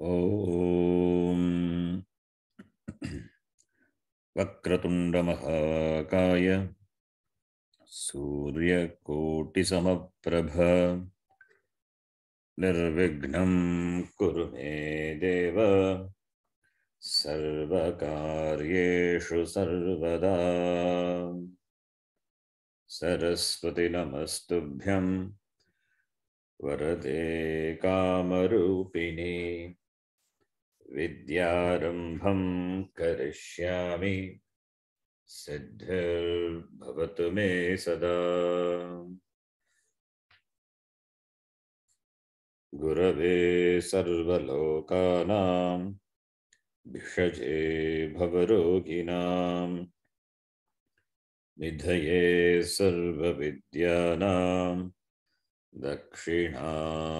ॐ वक्रतुण्डमहाकाय सूर्यकोटिसमप्रभ निर्विघ्नं कुरु मे देव सर्वकार्येषु सर्वदा सरस्वती सरस्वतिनमस्तुभ्यं वरदे कामरूपिणी विद्यारम्भं करिष्यामि सिद्धिर्भवतु मे सदा गुरवे सर्वलोकानां भिषजे भवरोगिणां निधये सर्वविद्यानां दक्षिणामूर्तये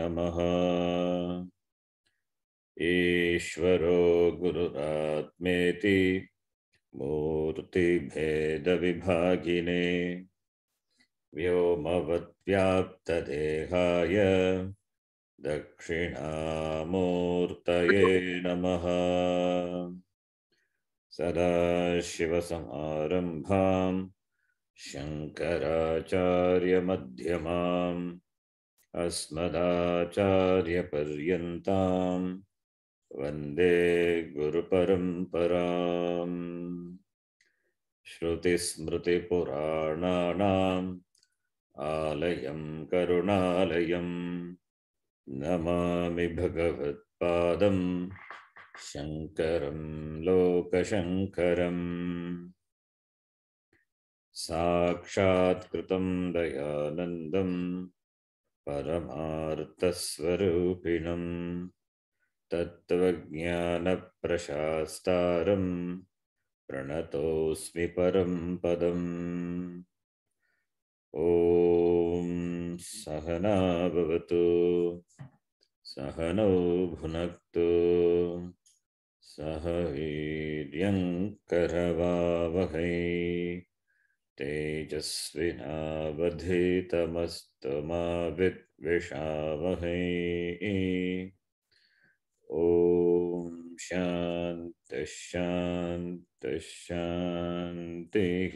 नमः ईश्वरो गुरुरात्मेति मूर्तिभेदविभागिने व्योमवद्व्याप्तदेहाय दक्षिणामूर्तये नमः सदाशिवसमारम्भां शङ्कराचार्यमध्यमाम् अस्मदाचार्यपर्यन्ताम् वन्दे गुरुपरम्पराम् श्रुतिस्मृतिपुराणानाम् आलयं करुणालयं नमामि भगवत्पादम् शङ्करं लोकशङ्करम् साक्षात्कृतं दयानन्दम् परमार्थस्वरूपिणम् तत्त्वज्ञानप्रशास्तारं प्रणतोऽस्मि परं पदम ॐ सहना भवतु सहनौ भुनक्तु सह वीर्यङ्करवावहै तेजस्विनावधितमस्तमा विद्विषावहै ॐ शान्तशान्त शान्तिः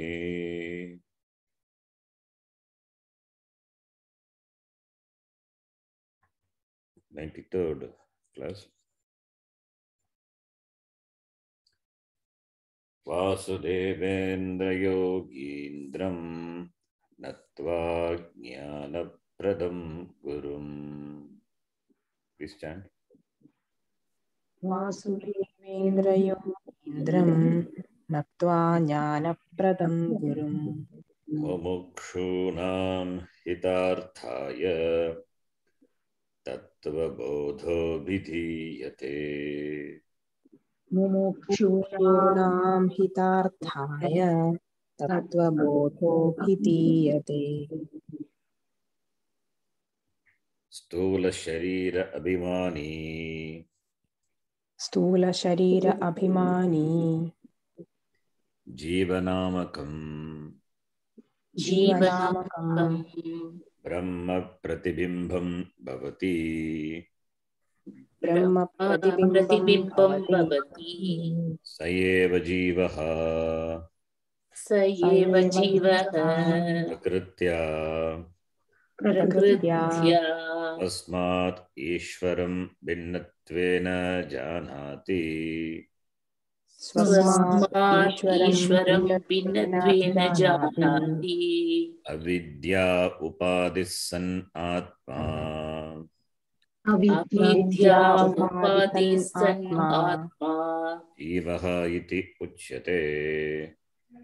नैण्टिथर्ड् क्लास् वासुदेवेन्द्रयोगीन्द्रं ज्ञानप्रदं गुरुम् क्रिस्टान् वासुदेवेन्द्रयो इन्द्रं नत्वा ज्ञानप्रदं गुरुम् मुमुक्षूणां हितार्थाय तत्त्वबोधोऽभिधीयते मुमुक्षूणां हितार्थाय तत्त्वबोधोऽभिधीयते स्थूलशरीर अभिमानी शरीर अभिमानी जीवनामकम् जीवनामकम् ब्रह्मप्रतिबिम्बं भवति ब्रह्मप्रतिबिम्बं भवति स एव जीवः स एव जीवः प्रकृत्या प्रकृत्या तस्मात् ईश्वरं भिन्नत्वेन जानाति अविद्या उपाधिः सन् आत्मा अविद्या इति उच्यते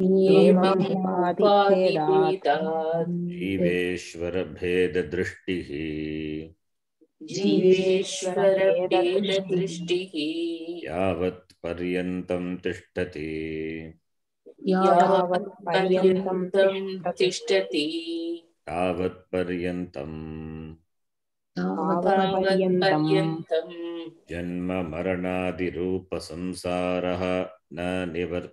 जीवेश्वरभेददृष्टिः जीवेश्वरभेददृष्टिः यावत् पर्यन्तं तिष्ठति यावत् पर्यन्तं तिष्ठति न निवर्त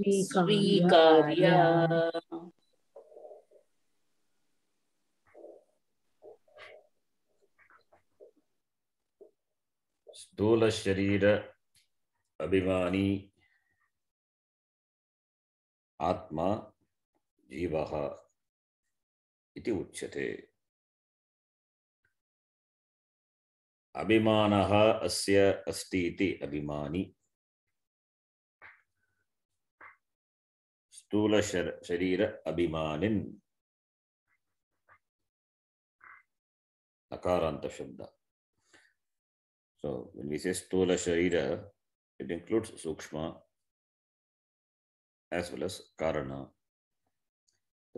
स्वीकार्य स्थूल शरीर अभिमानी आत्मा जीव उच्यते अभिमानः अस्य अस्ति इति अभिमानी ಸ್ಥೂಲ ಶರೀರ ಅಭಿಮಾನಿನ್ So when we say ಸ್ಥೂಲ ಶರೀರ it includes sukshma as well as ಕಾರಣ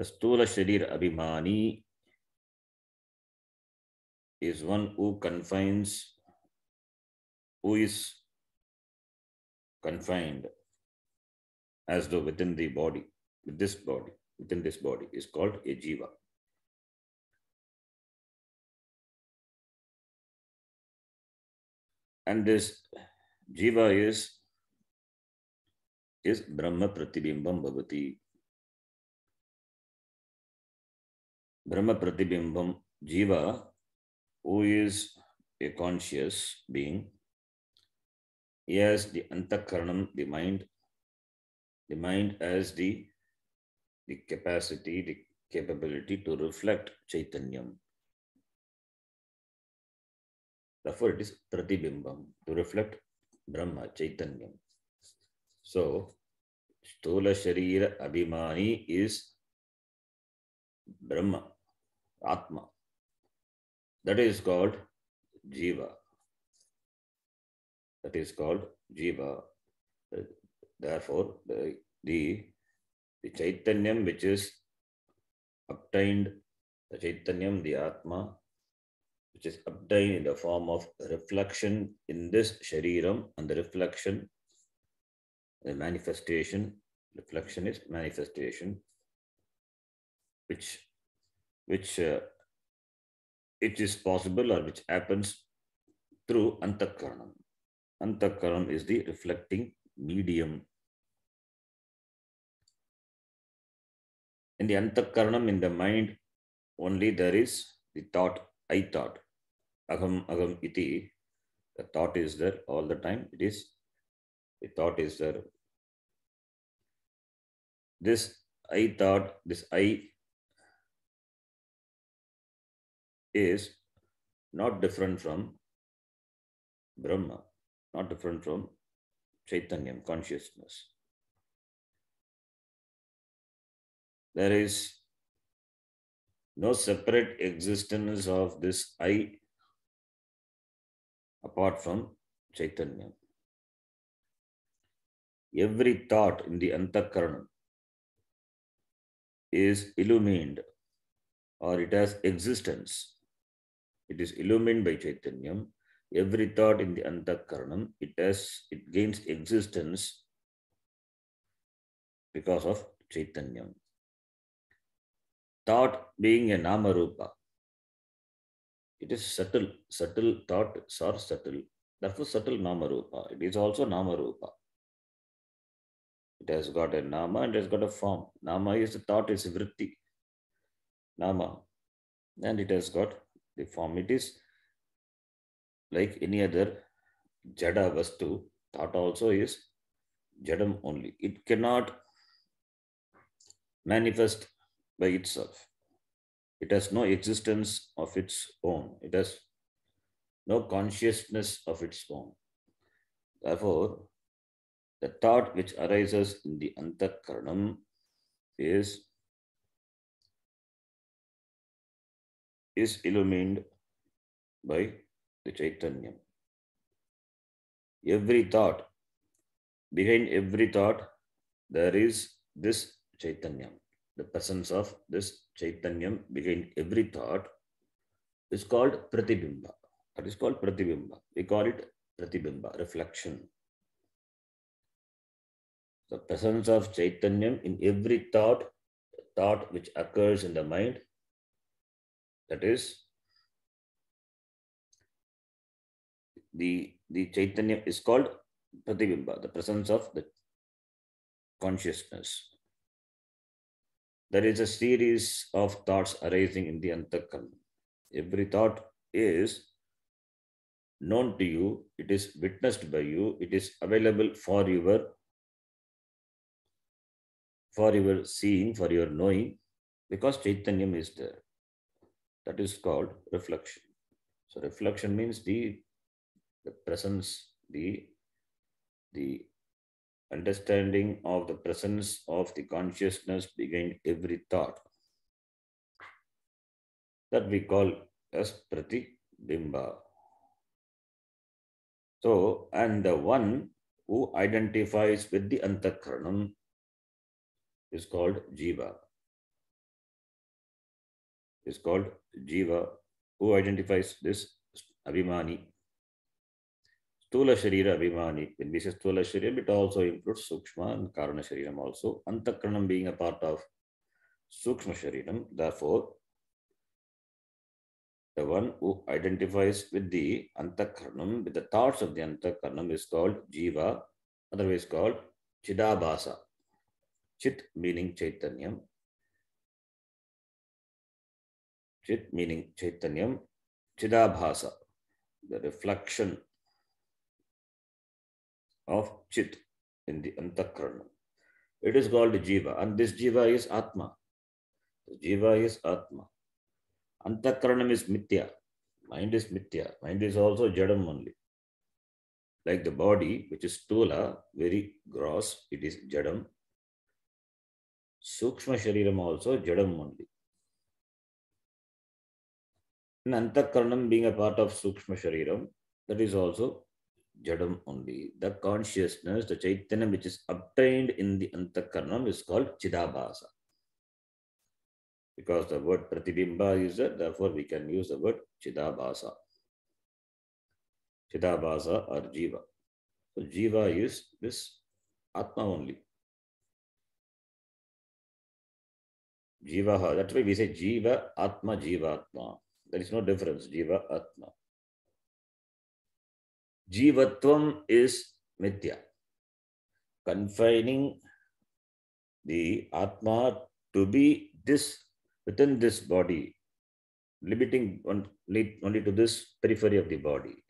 The Stula Sharir Abhimani is one who confines, who is confined as though within the body, this body, within this body is called a jiva. And this jiva is, is Brahma Pratibimbam Bhavati. Brahma Pratibimbam Jiva, who is a conscious being, he has the antakaranam, the mind, the mind has the, the capacity, the capability to reflect Chaitanyam. Therefore, it is Pratibimbam, to reflect Brahma, Chaitanyam. So, Stula Sharira Abhimani is Brahma, Atma. That is called Jiva. That is called Jiva. Therefore, the, the, the Chaitanyam which is obtained, the Chaitanyam, the Atma, which is obtained in the form of reflection in this Shariram and the reflection, the manifestation, reflection is manifestation, which, which uh, it is possible or which happens through antakaranam. Antakaranam is the reflecting medium. In the antakaranam, in the mind, only there is the thought, I thought. Aham, agam iti. The thought is there all the time. It is, the thought is there. This I thought, this I is not different from Brahma, not different from Chaitanyam, consciousness. There is no separate existence of this I apart from Chaitanya. Every thought in the Antakarana is illumined or it has existence. It is illumined by Chaitanyam every thought in the antakaranam, it has it gains existence because of Chaitanyam. Thought being a Namarupa. It is subtle, subtle thoughts are subtle. Therefore, subtle Namarupa. It is also Namarupa. It has got a Nama and it has got a form. Nama is the thought, is vritti. Nama. And it has got the form. It is like any other jada vastu, thought also is jadam only. It cannot manifest by itself. It has no existence of its own. It has no consciousness of its own. Therefore, the thought which arises in the antakaranam is, is illumined by the Chaitanyam. Every thought, behind every thought, there is this Chaitanyam. The presence of this Chaitanyam behind every thought is called Pratibimba. That is called Pratibimba. We call it Pratibimba, reflection. The presence of Chaitanyam in every thought, thought which occurs in the mind, that is the, the Chaitanya is called Pratibimba, the presence of the consciousness. There is a series of thoughts arising in the antakal. Every thought is known to you, it is witnessed by you, it is available for your for your seeing, for your knowing, because Chaitanyam is there. That is called reflection. So reflection means the the presence, the, the understanding of the presence of the consciousness behind every thought. That we call as Pratibimba. So, and the one who identifies with the Antakranam is called Jiva. Is called Jiva, who identifies this Abhimani ಸ್ಥೂಲ ಶರೀರ ಅಭಿಮಾನಿ this is Tula ಶರೀರ it also includes Sukshma and karana ಶರೀರಂ also Antakranam being a part of Sukshma ಶರೀರಂ therefore the one who identifies with the antakaranam with the thoughts of the antakaranam is called jiva otherwise called chidabhasa chit meaning chaitanyam chit meaning chaitanyam chidabhasa the reflection of Chit in the Antakarana. It is called Jiva, and this Jiva is Atma. Jiva is Atma. Antakaranam is Mithya. Mind is Mithya. Mind is also Jadam only. Like the body, which is Tula, very gross, it is Jadam. Sukshma Shariram also Jadam only. And Antakaranam being a part of Sukshma Shariram, that is also Jadam only. The consciousness, the Chaitanya which is obtained in the Antakarnam is called Chidabhasa. Because the word Pratibimba is there, therefore we can use the word Chidabhasa. Chidabhasa or Jiva. So Jiva is this Atma only. Jiva. that's why we say Jiva, Atma, Jiva, Atma. There is no difference, Jiva, Atma. Jivatvam is mithya, confining the Atma to be this within this body, limiting only, only to this periphery of the body.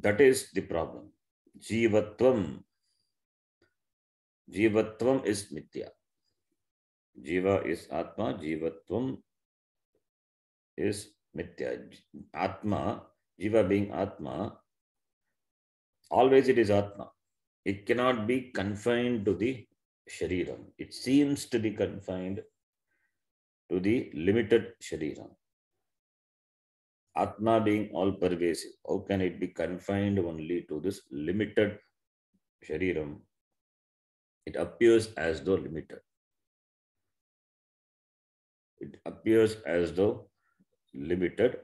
That is the problem. Jivatvam. Jivatvam is mithya. Jiva is Atma, Jivatvam is Mithya, Atma, Jiva being Atma, always it is Atma. It cannot be confined to the Shariram. It seems to be confined to the limited Shariram. Atma being all pervasive, how can it be confined only to this limited Shariram? It appears as though limited. It appears as though limited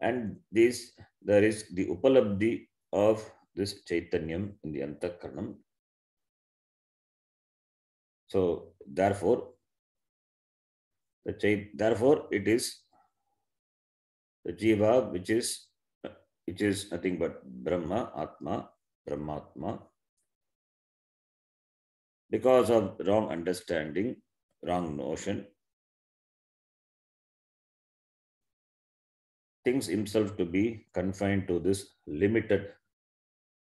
and this there is the upalabdhi of this chaitanyam in the antakarnam. so therefore the chait therefore it is the jiva which is which is nothing but brahma atma brahmatma because of wrong understanding wrong notion thinks himself to be confined to this limited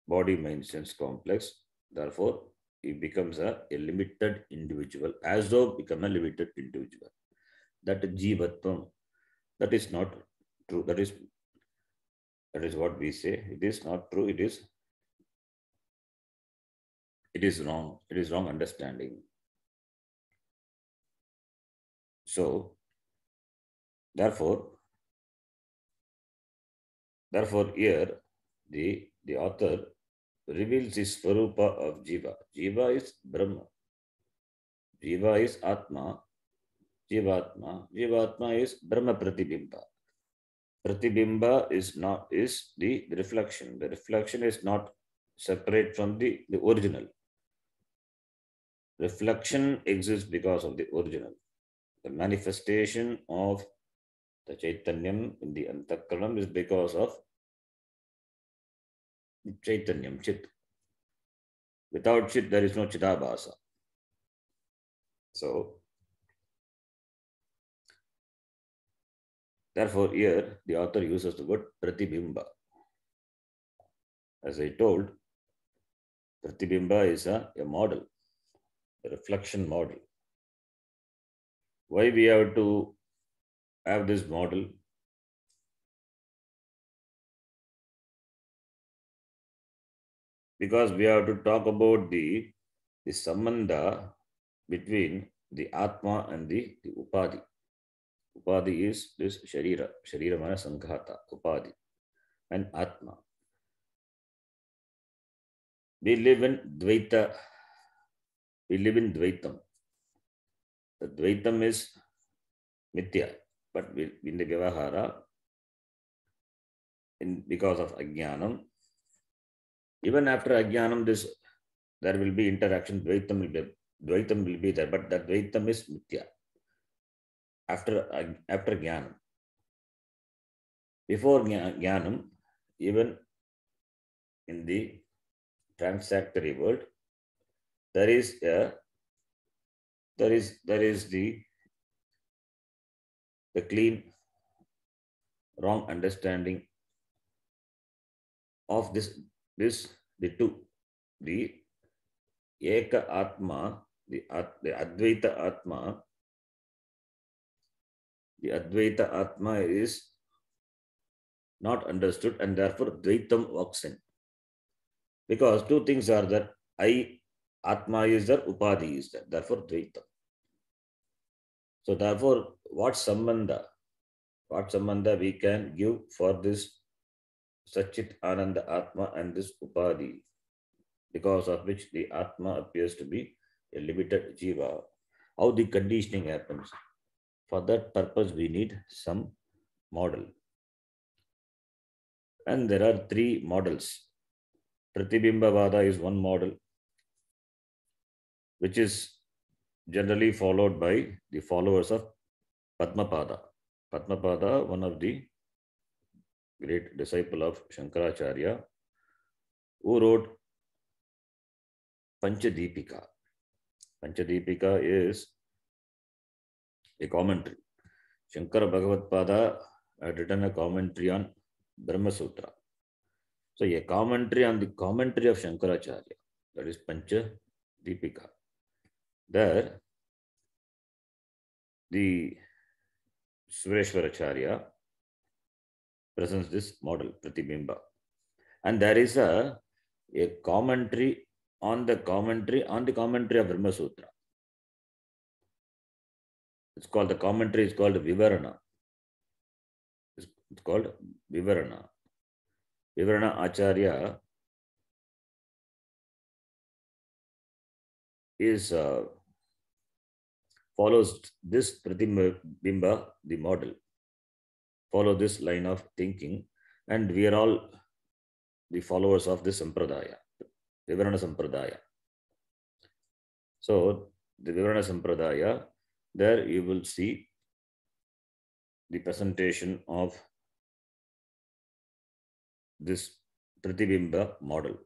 body mind sense complex. Therefore, he becomes a, a limited individual, as though become a limited individual. That jivatvam, that is not true. That is that is what we say. It is not true. It is it is wrong. It is wrong understanding. So, therefore, Therefore, here the, the author reveals his Svarupa of Jiva. Jiva is Brahma. Jiva is Atma. Jivatma. Jivatma is Brahma Pratibimba. Pratibimba is not is the, the reflection. The reflection is not separate from the, the original. Reflection exists because of the original. The manifestation of the Chaitanyam in the Antakaram is because of Chaitanyam, Chit. Without Chit, there is no Chidabasa. So, therefore, here the author uses the word Pratibhimba. As I told, Pratibhimba is a, a model, a reflection model. Why we have to have this model. Because we have to talk about the, the sambandha between the Atma and the, the Upadi is this Sharira. Sharira mana Sankhata, upadi and Atma. We live in Dvaita. We live in Dvaitam. The Dvaitam is Mithya. But in the Vyavahara, in, because of Ajnanam, even after Ajnanam, this there will be interaction, Dvaitam will be, Dvaitam will be there, but that Dvaitam is Mithya. After, after Jnanam. Before Jnanam, even in the transactory world, there is a there is there is the the clean wrong understanding of this this the two the eka atma the, the advaita atma the advaita atma is not understood and therefore dvaitam works in because two things are there i atma is there upadhi is there therefore dvaitam so therefore, what sambandha, what sambandha we can give for this Sachit Ananda Atma and this upadi, because of which the Atma appears to be a limited Jiva. How the conditioning happens. For that purpose, we need some model. And there are three models. Pratibimbavada is one model, which is generally followed by the followers of Padmapada. Padmapada, one of the great disciple of Shankaracharya, who wrote Panchadipika. Panchadipika is a commentary. Shankara Pada had written a commentary on Brahma Sutra. So a commentary on the commentary of Shankaracharya, that is Panchadipika that the Sureshwaracharya presents this model, Pratibimba. And there is a, a commentary on the commentary on the commentary of Brahma Sutra. It's called the commentary, is called Vivarana. It's, it's called Vivarana. Vivarana Acharya is uh, follows this Pratibimba, the model. Follow this line of thinking, and we are all the followers of this Sampradaya, Vivarana Sampradaya. So, the Vivarana Sampradaya, there you will see the presentation of this Pratibimba model.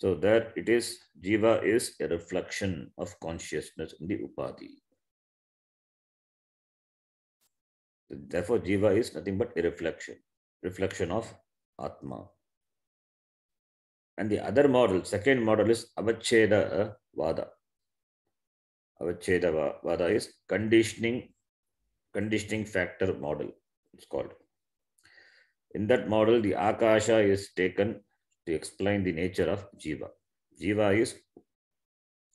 So that it is, jiva is a reflection of consciousness in the upadhi. Therefore, jiva is nothing but a reflection, reflection of atma. And the other model, second model is avacheda uh, vada. Avacheda vada is conditioning, conditioning factor model, it's called. In that model, the akasha is taken to explain the nature of Jiva. Jiva is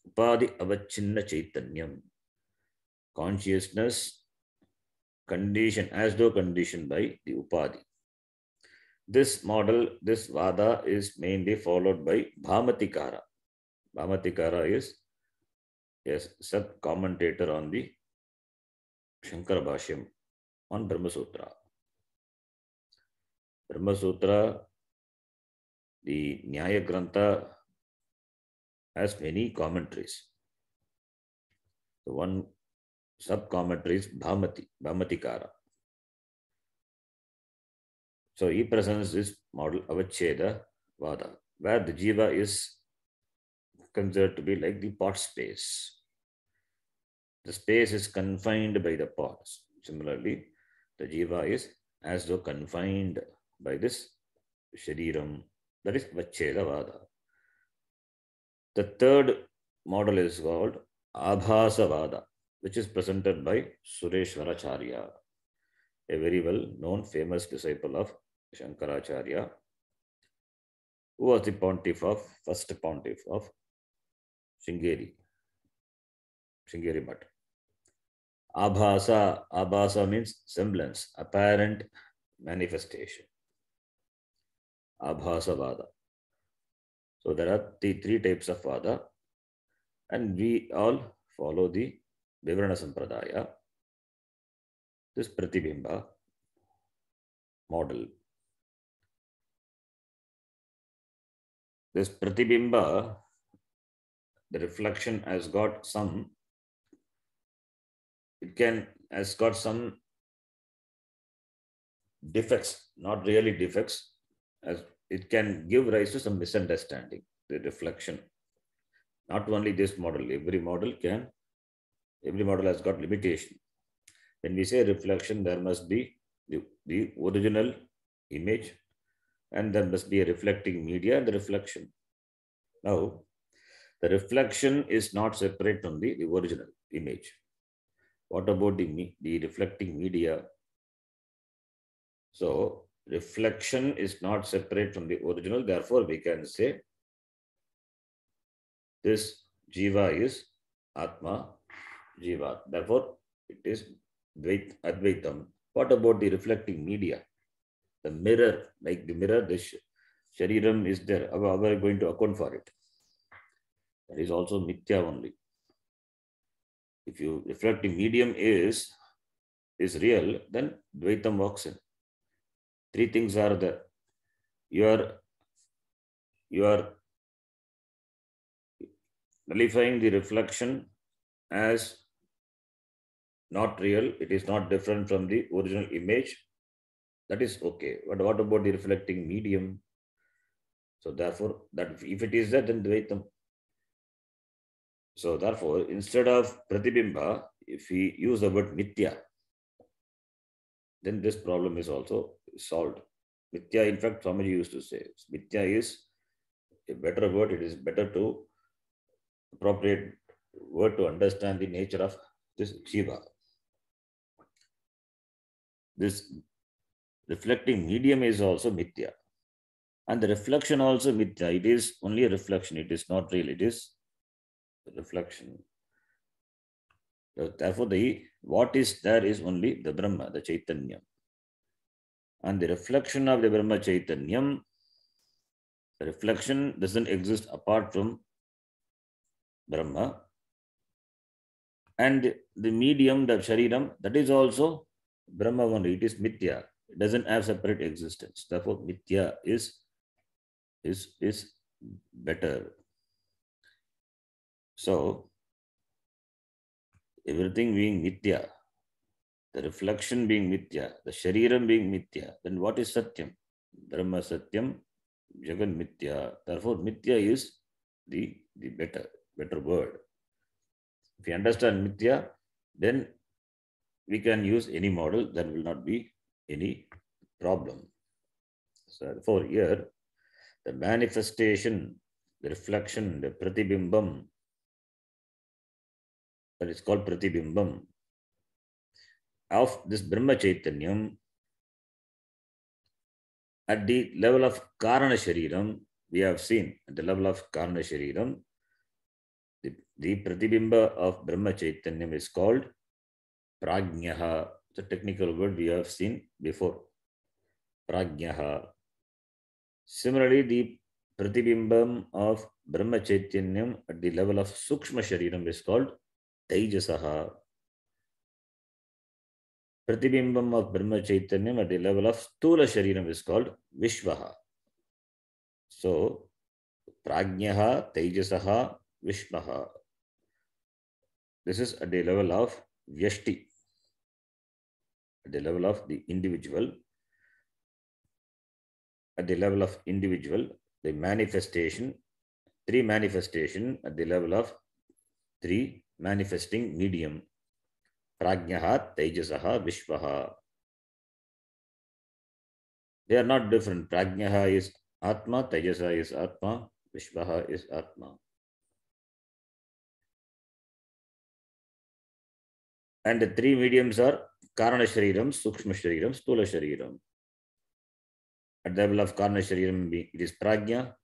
Upadi Avachinna Chaitanyam, consciousness conditioned as though conditioned by the Upadi. This model, this Vada is mainly followed by Bhamatikara. Bhamatikara is yes, sub commentator on the Shankara Bhashyam on Brahma Sutra. Brahma Sutra the Nyaya Grantha has many commentaries. The one sub commentary is Bhamati, Bhamatikara. So he presents this model Avacheda Vada, where the jiva is considered to be like the pot space. The space is confined by the pot. Similarly, the jiva is as though confined by this shariram that is Vachedavada. The third model is called Abhasavada, which is presented by Sureshwaracharya, a very well known famous disciple of Shankaracharya, who was the pontiff of, first pontiff of Sringeri, Sringeri Bhatta. Abhasa, Abhasa means semblance, apparent manifestation. Abhasa Vada. So there are the three types of Vada, and we all follow the Vivrana Sampradaya, this pratibimba model. This pratibimba the reflection has got some, it can, has got some defects, not really defects, as it can give rise to some misunderstanding, the reflection, Not only this model, every model can, every model has got limitation. When we say reflection, there must be the, the original image and there must be a reflecting media and the reflection. Now, the reflection is not separate from the, the original image. What about the, the reflecting media? So, reflection is not separate from the original. Therefore, we can say this Jiva is Atma Jiva. Therefore, it is Dvait, Advaitam. What about the reflecting media? The mirror, like the mirror, this Shariram is there. How are we going to account for it? That is also Mithya only. If you the medium is is real, then Dvaitam works in three things are there you are you are nullifying the reflection as not real it is not different from the original image that is okay but what about the reflecting medium so therefore that if it is that then dvaitam so therefore instead of pratibimba if we use the word nitya then this problem is also solved. Mithya, in fact, Swamiji used to say, Mithya is a better word, it is better to appropriate word to understand the nature of this Shiva. This reflecting medium is also Mithya. And the reflection also Mithya. It is only a reflection, it is not real, it is reflection. Therefore, the what is there is only the Brahma, the Chaitanya and the reflection of the Brahma Chaitanyam. The reflection doesn't exist apart from Brahma. And the medium, the Shariram, that is also Brahma only. It is Mithya. It doesn't have separate existence. Therefore, Mithya is, is, is better. So, everything being Mithya, the reflection being mithya, the shariram being mithya, then what is satyam? Brahma satyam, jagan mithya. Therefore, mithya is the, the better, better word. If you understand mithya, then we can use any model. There will not be any problem. So therefore, here, the manifestation, the reflection, the pratibimbam, that is called pratibimbam, of this Brahma Chaitanyam at the level of Karana Shariram, we have seen at the level of Karana Shariram, the, the Pratibimba of Brahma Chaitanyam is called Pragnyaha. It's a technical word we have seen before. Pragnyaha. Similarly, the Pratibimbam of Brahma Chaitanyam at the level of Sukshma Shariram is called Taijasaha. Pratibimba of Brahma Chaitanya at the level of Stula Shariram is called Vishvaha. So, Pragnyaha, Tejasaha, Vishvaha. This is at the level of Vyashti, at the level of the individual. At the level of individual, the manifestation, three manifestation at the level of three manifesting medium Vishvaha. They are not different. Prajnah is Atma, Tejasa is Atma, Vishvaha is Atma. And the three mediums are Karana Shariram, Sukshma Shariram, Stula Shariram. At the level of Karana Shariram, it is Prajna.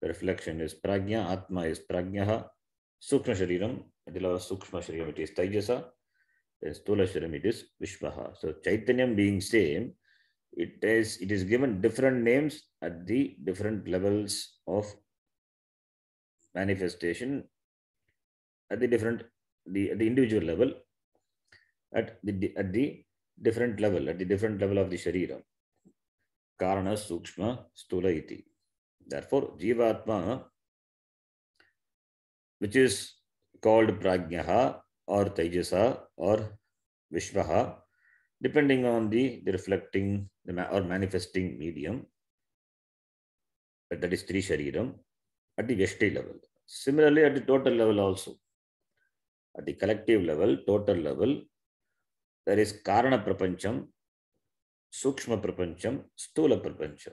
The reflection is Prajna, Atma is Prajnaha, Sukshma Shariram. At the level of Sukshma Shariram, it is Tejasa. Stola sharam it is Vishvaha. So Chaitanyam being same, it is it is given different names at the different levels of manifestation at the different the at the individual level at the at the different level at the different level of the sharira karana sukshma stula iti therefore jivatma which is called prajnaha or Tejasa or Vishvaha, depending on the, the reflecting the, ma or manifesting medium, but that is three Shariram, at the Veshti level. Similarly, at the total level also. At the collective level, total level, there is Karana Prapancham, Sukshma Prapancham, Stula Prapancham.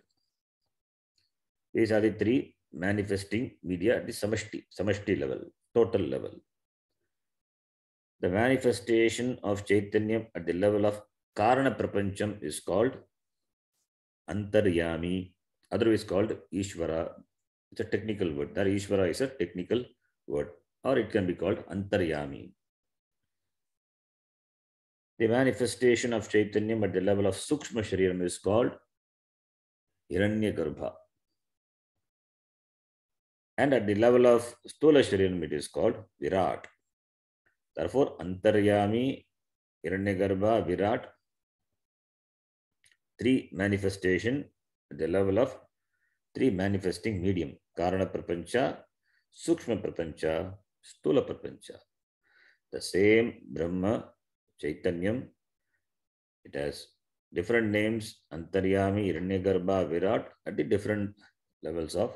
These are the three manifesting media at the Samashti, Samashti level, total level. The manifestation of Chaitanya at the level of Karana Prapancham is called Antaryami, otherwise called Ishvara. It's a technical word. That Ishvara is a technical word, or it can be called Antaryami. The manifestation of Chaitanya at the level of Sukshma Shariram is called Hiranyagarbha. And at the level of Stula Shariram, it is called Virat. Therefore, Antaryami, Hiranyagarbha, Virat, three manifestation at the level of three manifesting medium, Karana Prapancha, Sukshma Prapancha, Stula Prapancha. The same Brahma, Chaitanyam, it has different names, Antaryami, Hiranyagarbha, Virat, at the different levels of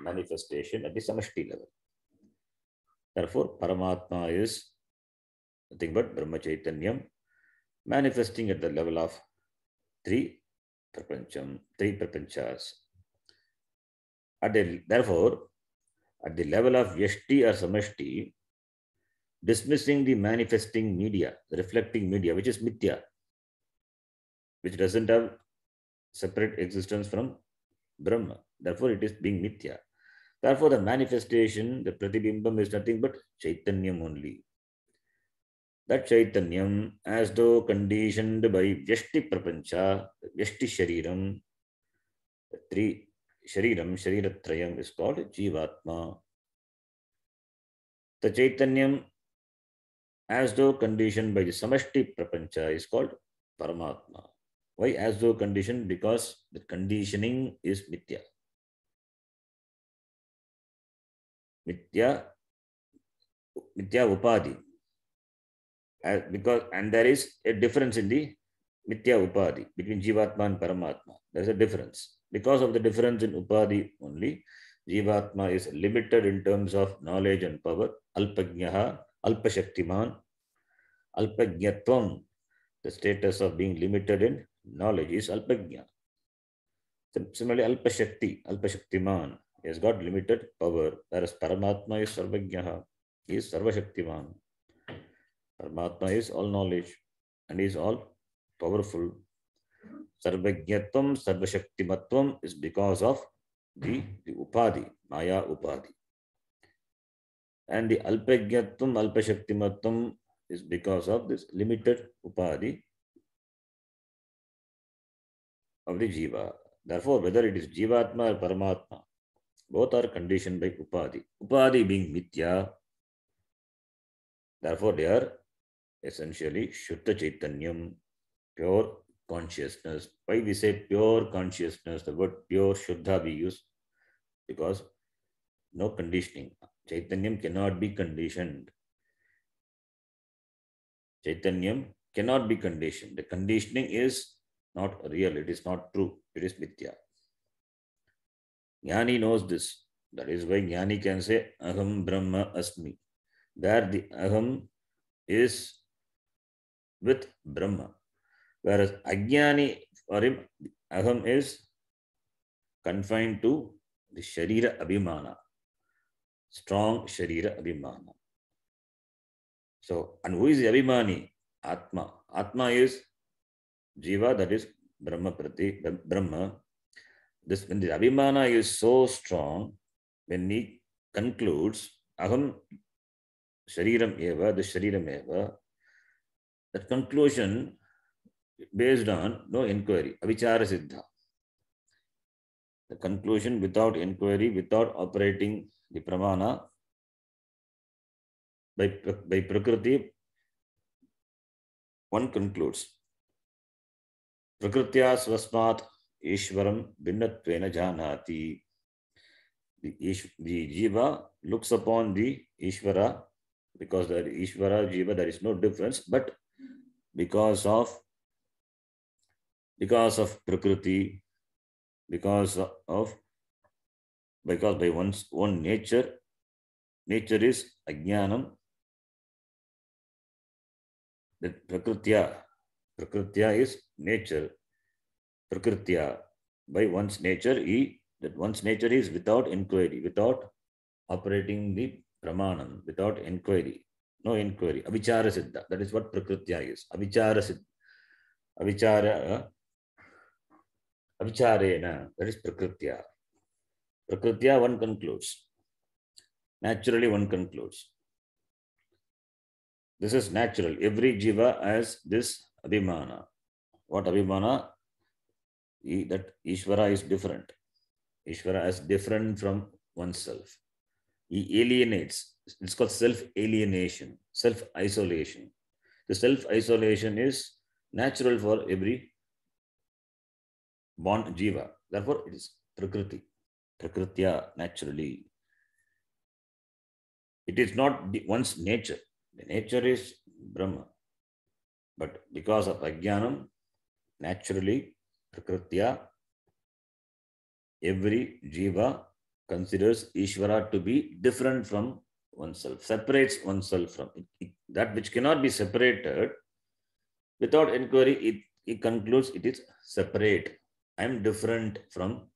manifestation at the Samashti level. Therefore, Paramatma is nothing but Brahma Chaitanyam manifesting at the level of three prapancham, three prapanchas. At the, therefore, at the level of Yashti or Samashti, dismissing the manifesting media, the reflecting media, which is mithya, which doesn't have separate existence from Brahma. Therefore, it is being mithya. Therefore, the manifestation, the pratibimbam is nothing but Chaitanyam only. That Chaitanyam, as though conditioned by Vyashti Prapancha, Vyashti Shariram, three Shariram, Shariratrayam is called Jivatma. The Chaitanyam, as though conditioned by the Samashti Prapancha, is called Paramatma. Why as though conditioned? Because the conditioning is Mithya. Mitya, mitya upadi, Uh, because and there is a difference in the mitya upadi between jivatma and paramatma. There's a difference. Because of the difference in upadi only, jivatma is limited in terms of knowledge and power. Alpajnaha, alpashaktiman, alpajnatvam. The status of being limited in knowledge is Alpagnya. Similarly, alpashakti, alpashaktiman. He has got limited power, whereas Paramatma is Sarvajnaha. He is Sarvashaktiman. Paramatma is all knowledge and he is all powerful. Sarvajnatvam, Sarvashaktimatvam is because of the, the Upadhi, Maya Upadhi. And the Alpajnatvam, Alpashaktimatvam is because of this limited Upadhi of the Jiva. Therefore, whether it is jivaatma or Paramatma, Both are conditioned by upadhi. Upadhi being mithya. Therefore, they are essentially Shuddha Chaitanyam, pure consciousness. Why we say pure consciousness, the word pure Shuddha we use? Because no conditioning. Chaitanyam cannot be conditioned. Chaitanyam cannot be conditioned. The conditioning is not real, it is not true, it is mithya. Jnani knows this. That is why Jnani can say Aham Brahma Asmi. There the Aham is with Brahma. Whereas Ajnani for him, Aham is confined to the Sharira Abhimana. Strong Sharira Abhimana. So, and who is the Abhimani? Atma. Atma is Jiva, that is Brahma Prati, Brahma, this when the abhimana is so strong, when he concludes, aham shariram eva, the shariram eva, that conclusion based on no inquiry, avichara siddha. The conclusion without inquiry, without operating the pramana by, by prakriti, one concludes. Prakritya swasmat ईश्वर भिन्न bhinnatva the jiva looks upon the Ishwara because Ishwara jiva there is no difference but because of because of prakriti because of because by one own nature nature is ajnana prakritya prakritya is nature prakritya, by one's nature, he, that one's nature is without inquiry, without operating the pramanam, without inquiry, no inquiry, avichara siddha. That is what prakritya is, avichara siddha. Avichara, uh, avicharena, that is prakritya. Prakritya, one concludes. Naturally, one concludes. This is natural. Every jiva has this abhimana. What abhimana? that Ishvara is different. Ishvara is different from oneself. He alienates. It's called self alienation, self isolation. The self isolation is natural for every born jiva. Therefore, it is prakriti. Prakritya naturally. It is not one's nature. The nature is Brahma. But because of ajnanam, naturally prakritya every jiva considers Ishvara to be different from oneself, separates oneself from it. It, that which cannot be separated. Without inquiry, it, it concludes it is separate. I am different from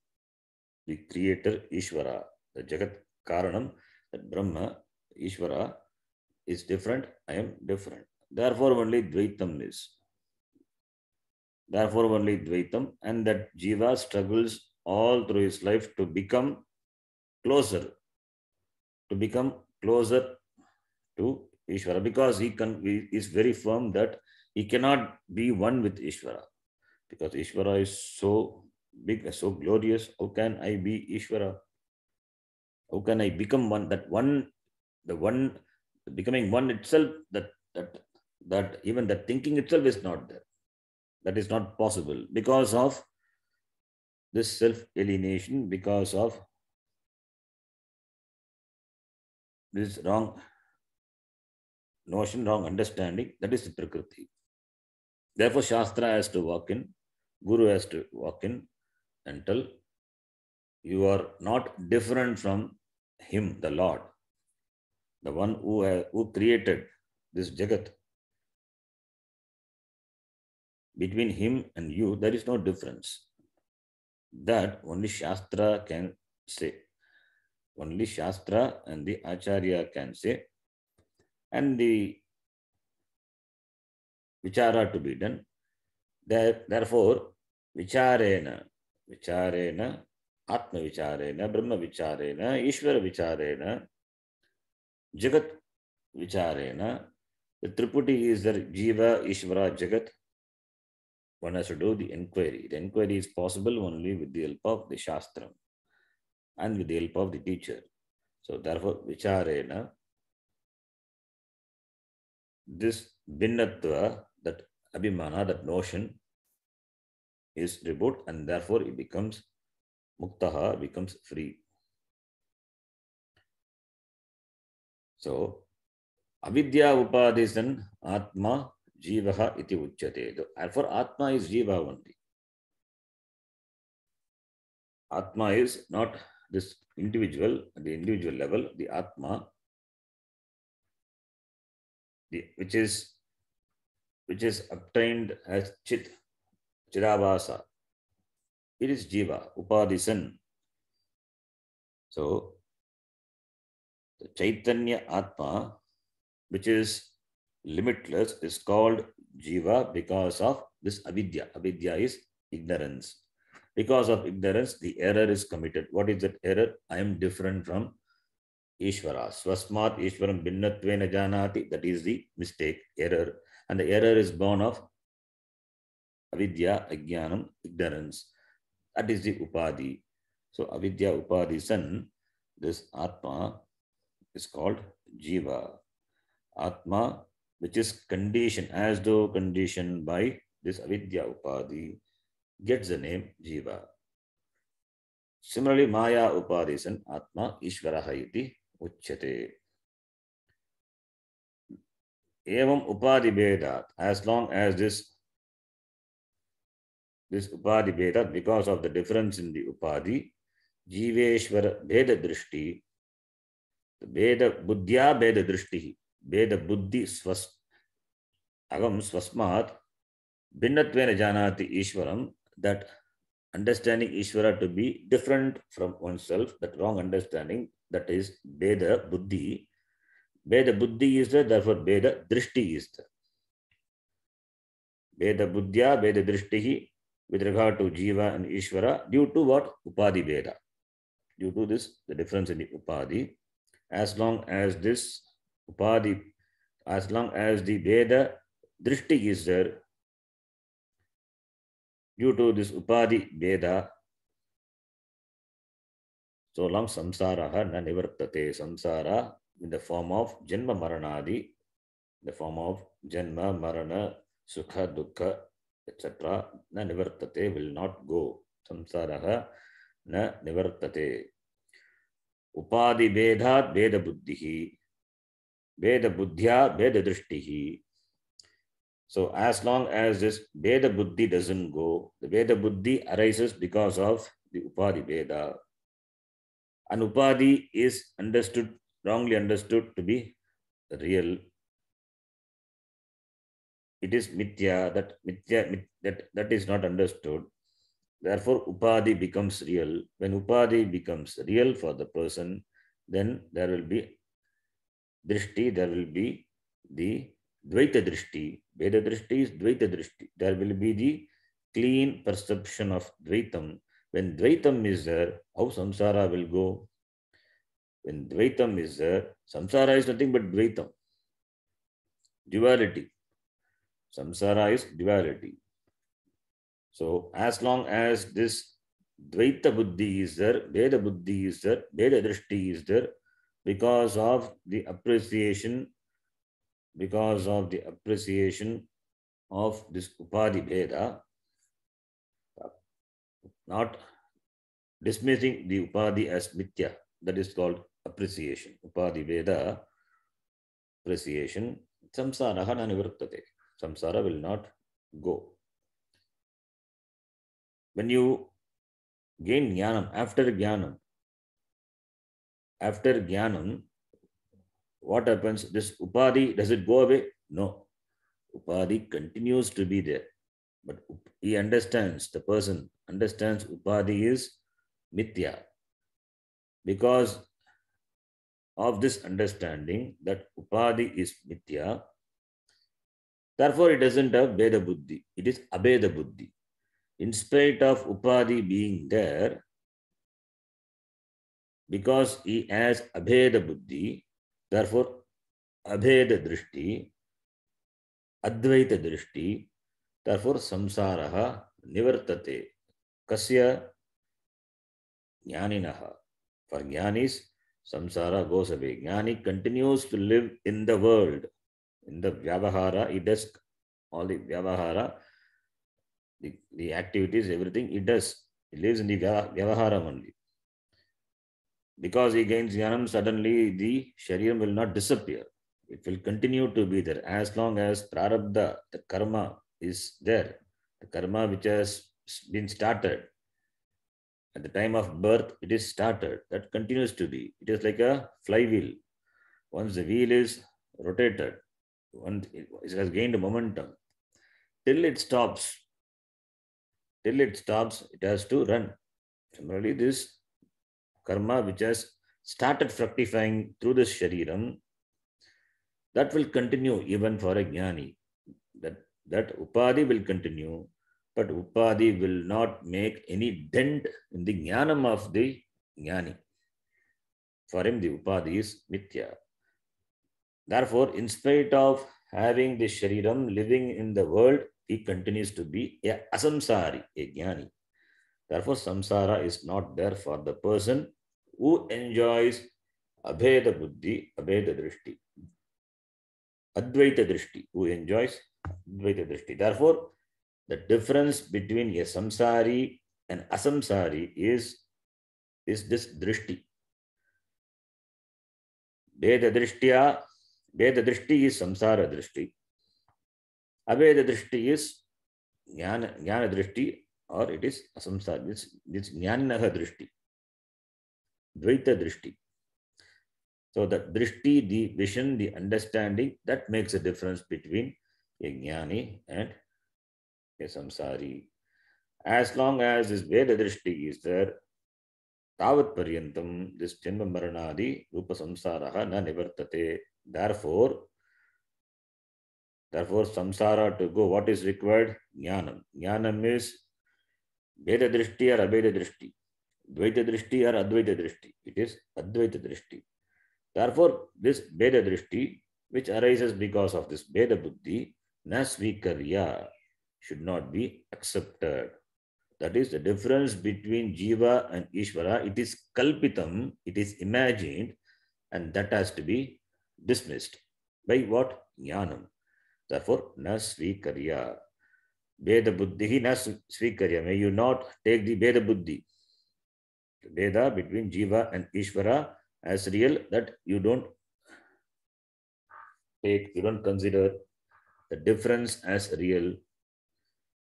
the creator Ishvara, the Jagat Karanam, that Brahma, Ishvara is different. I am different. Therefore, only Dvaitam is. Therefore, only Dvaitam, and that Jiva struggles all through his life to become closer, to become closer to Ishvara, because he, can, he is very firm that he cannot be one with Ishvara, because Ishvara is so big, so glorious. How can I be Ishvara? How can I become one? That one, the one, becoming one itself, that that that even that thinking itself is not there. That is not possible because of this self-alienation, because of this wrong notion, wrong understanding, that is the Prakriti. Therefore, Shastra has to walk in, Guru has to walk in and tell you are not different from Him, the Lord, the one who, has, who created this Jagat between him and you, there is no difference. That only Shastra can say. Only Shastra and the Acharya can say. And the vichara to be done. There, therefore, vicharena, vicharena, atma vicharena, brahma vicharena, ishvara vicharena, jagat vicharena. The triputi is the jiva, ishvara, jagat. One has to do the inquiry. The inquiry is possible only with the help of the Shastram and with the help of the teacher. So therefore, vicharena, this binnatva, that abhimana, that notion is removed and therefore it becomes muktaha, becomes free. So, avidya upadeshan atma जीव इति उच्यते तो for आत्मा is jiva only atma is not this individual the individual level the atma which is which is attend chit चिरावास it is जीव उपाधि सन so chaitanya atma which is limitless is called jiva because of this avidya. Avidya is ignorance. Because of ignorance, the error is committed. What is that error? I am different from Ishvara. Swasmat Ishvaram Binnatvena Janati. That is the mistake, error. And the error is born of avidya, ajnanam, ignorance. That is the upadhi. So avidya upadhi son, this atma is called jiva. Atma which is conditioned as though conditioned by this avidya upadhi gets the name jiva. Similarly, maya upadhi an atma ishvaraha iti uchyate. Evam upadi vedat, as long as this this upadhi vedat, because of the difference in the upadhi, jiveshvara veda drishti, the beda buddhya veda drishti भेद बुद्धि स्वस् अगम स्वस्मा भिन्न जाना Ishwara that understanding Ishwara to be different from one self that wrong understanding that is bheda buddhi भेद बुद्धि is दर भेद दृष्टि इज भेद बुद्धिया bheda drishti with regard to jiva and Ishwara due to what upadhi bheda due to this difference in the upadhi as long as this Upadi as long as the Veda Drishti is there, due to this upadi Veda, so long samsaraha na nivartate. Samsara in the form of janma maranadi, the form of janma, marana, sukha, dukkha, etc. Na nivartate will not go. Samsaraha na nivartate. Upadi vedat veda buddhihi. Beda Buddhya, Beda Drishtihi. So as long as this Beda Buddhi doesn't go, the Beda Buddhi arises because of the upadi Veda. And Upadhi is understood, wrongly understood to be real. It is mithya, that mithya, that, that is not understood. Therefore, upadi becomes real. When upadi becomes real for the person, then there will be drishti, there will be the Dvaita Drishti. Veda Drishti is Dvaita Drishti. There will be the clean perception of Dvaitam. When Dvaitam is there, how Samsara will go? When Dvaitam is there, Samsara is nothing but Dvaitam. Duality. Samsara is duality. So as long as this Dvaita Buddhi is there, Veda Buddhi is there, Veda Drishti is there, because of the appreciation, because of the appreciation of this Upadhi Bheda, not dismissing the Upadhi as Mithya, that is called appreciation. Upadhi Veda, appreciation, samsaraha nanivartate. Samsara will not go. When you gain jnanam, after jnanam, after jnanam, what happens? This upadi does it go away? No. upadi continues to be there. But he understands, the person understands upadi is mithya. Because of this understanding that upadi is mithya, therefore it doesn't have Veda buddhi, it is Abeda buddhi. In spite of upadi being there, because he has abheda buddhi, therefore abheda drishti, advaita drishti, therefore samsaraha nivartate. Kasya jnaninaha. For jnanis, samsara goes away. Jnani continues to live in the world. In the vyavahara, he does all the vyavahara, the, the activities, everything he does. He lives in the vyavahara only because he gains jnanam, suddenly the shariram will not disappear. It will continue to be there as long as prarabdha, the karma is there. The karma which has been started at the time of birth, it is started. That continues to be. It is like a flywheel. Once the wheel is rotated, once it has gained momentum, till it stops, till it stops, it has to run. Similarly, this karma which has started fructifying through this shariram, that will continue even for a jnani. That, that upadhi will continue, but upadhi will not make any dent in the jnanam of the jnani. For him, the upadhi is mithya. Therefore, in spite of having the shariram, living in the world, he continues to be a asamsari, a jnani. Therefore, samsara is not there for the person who enjoys abheda buddhi, abheda drishti, advaita drishti, who enjoys advaita drishti. Therefore, the difference between a samsari and asamsari is, is this drishti. Veda drishtya, Veda drishti is samsara drishti. Abheda drishti is jnana, jnana drishti or it is asamsara, this, this jnanaha drishti. Dvaita Drishti. So the Drishti, the vision, the understanding, that makes a difference between a Jnani and a Samsari. As long as this Veda Drishti is there, Tavat Paryantam, this Janma Maranadi, Rupa Samsaraha na Nivartate. Therefore, therefore Samsara to go, what is required? Jnanam. Jnanam is Veda Drishti or Abheda Drishti. Dvaita Drishti or Advaita Drishti. It is Advaita Drishti. Therefore, this Beda Drishti, which arises because of this Beda Buddhi, Nasvikarya, should not be accepted. That is the difference between Jiva and Ishvara. It is Kalpitam, it is imagined, and that has to be dismissed. By what? Jnanam. Therefore, Nasvikarya. Beda Buddhi, Nasvikarya. May you not take the Beda Buddhi. Veda between Jiva and Ishvara as real that you don't take, you don't consider the difference as real.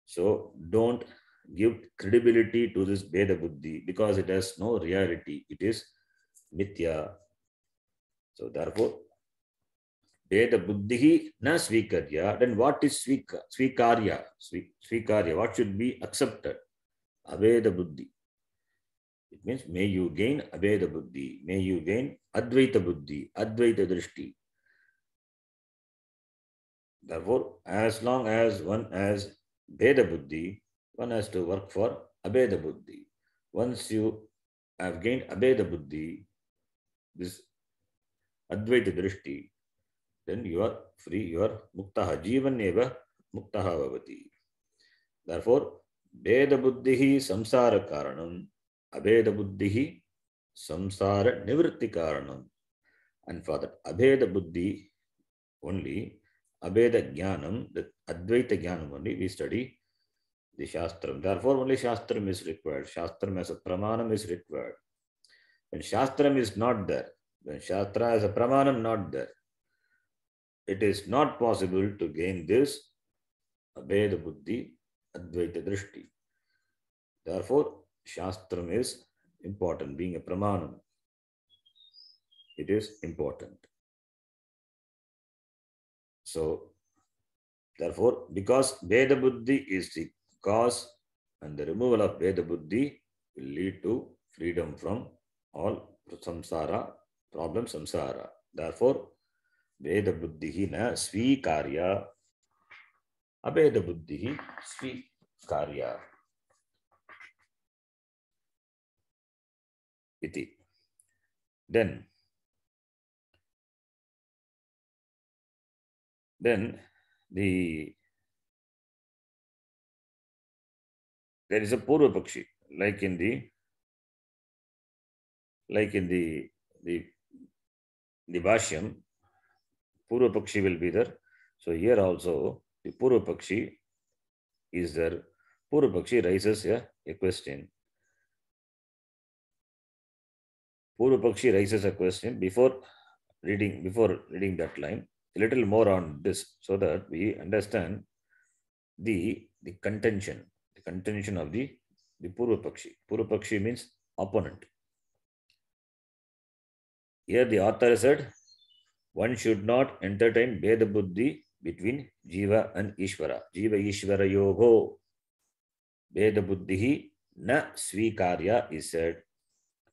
So don't give credibility to this Veda Buddhi because it has no reality. It is mithya. So therefore, Veda Buddhi na svikarya. Then what is svikarya? Svikarya. What should be accepted? Aveda Buddhi. It means may you gain Aveda Buddhi, may you gain Advaita Buddhi, Advaita Drishti. Therefore, as long as one has Veda Buddhi, one has to work for Abheda Buddhi. Once you have gained Abheda Buddhi, this Advaita Drishti, then you are free, you are Muktaha, Jivan Eva Muktaha Bhavati. Therefore, Veda Buddhi Samsara Karanam abheda buddhi samsara nivritti karanam and for that abheda buddhi only abheda jnanam the advaita jnanam only we study the shastram therefore only shastram is required shastram as a pramanam is required when shastram is not there when shastra as a pramanam not there it is not possible to gain this abheda buddhi advaita drishti therefore Shastram is important, being a Pramanam. It is important. So, therefore, because Veda Buddhi is the cause and the removal of Veda Buddhi will lead to freedom from all samsara, problem samsara. Therefore, Veda Buddhi na swikarya, abeda Buddhi swikarya. iti. Then, then the there is a pakshi like in the like in the the the Vashyam, pakshi will be there. So here also the pakshi is there. pakshi raises a, a question. Purupakshi raises a question before reading before reading that line. A little more on this so that we understand the the contention, the contention of the the Purvapakshi. Purvapakshi means opponent. Here the author said, one should not entertain Veda Buddhi between Jiva and Ishvara. Jiva Ishvara Yogo. Veda Buddhi na Svikarya is said.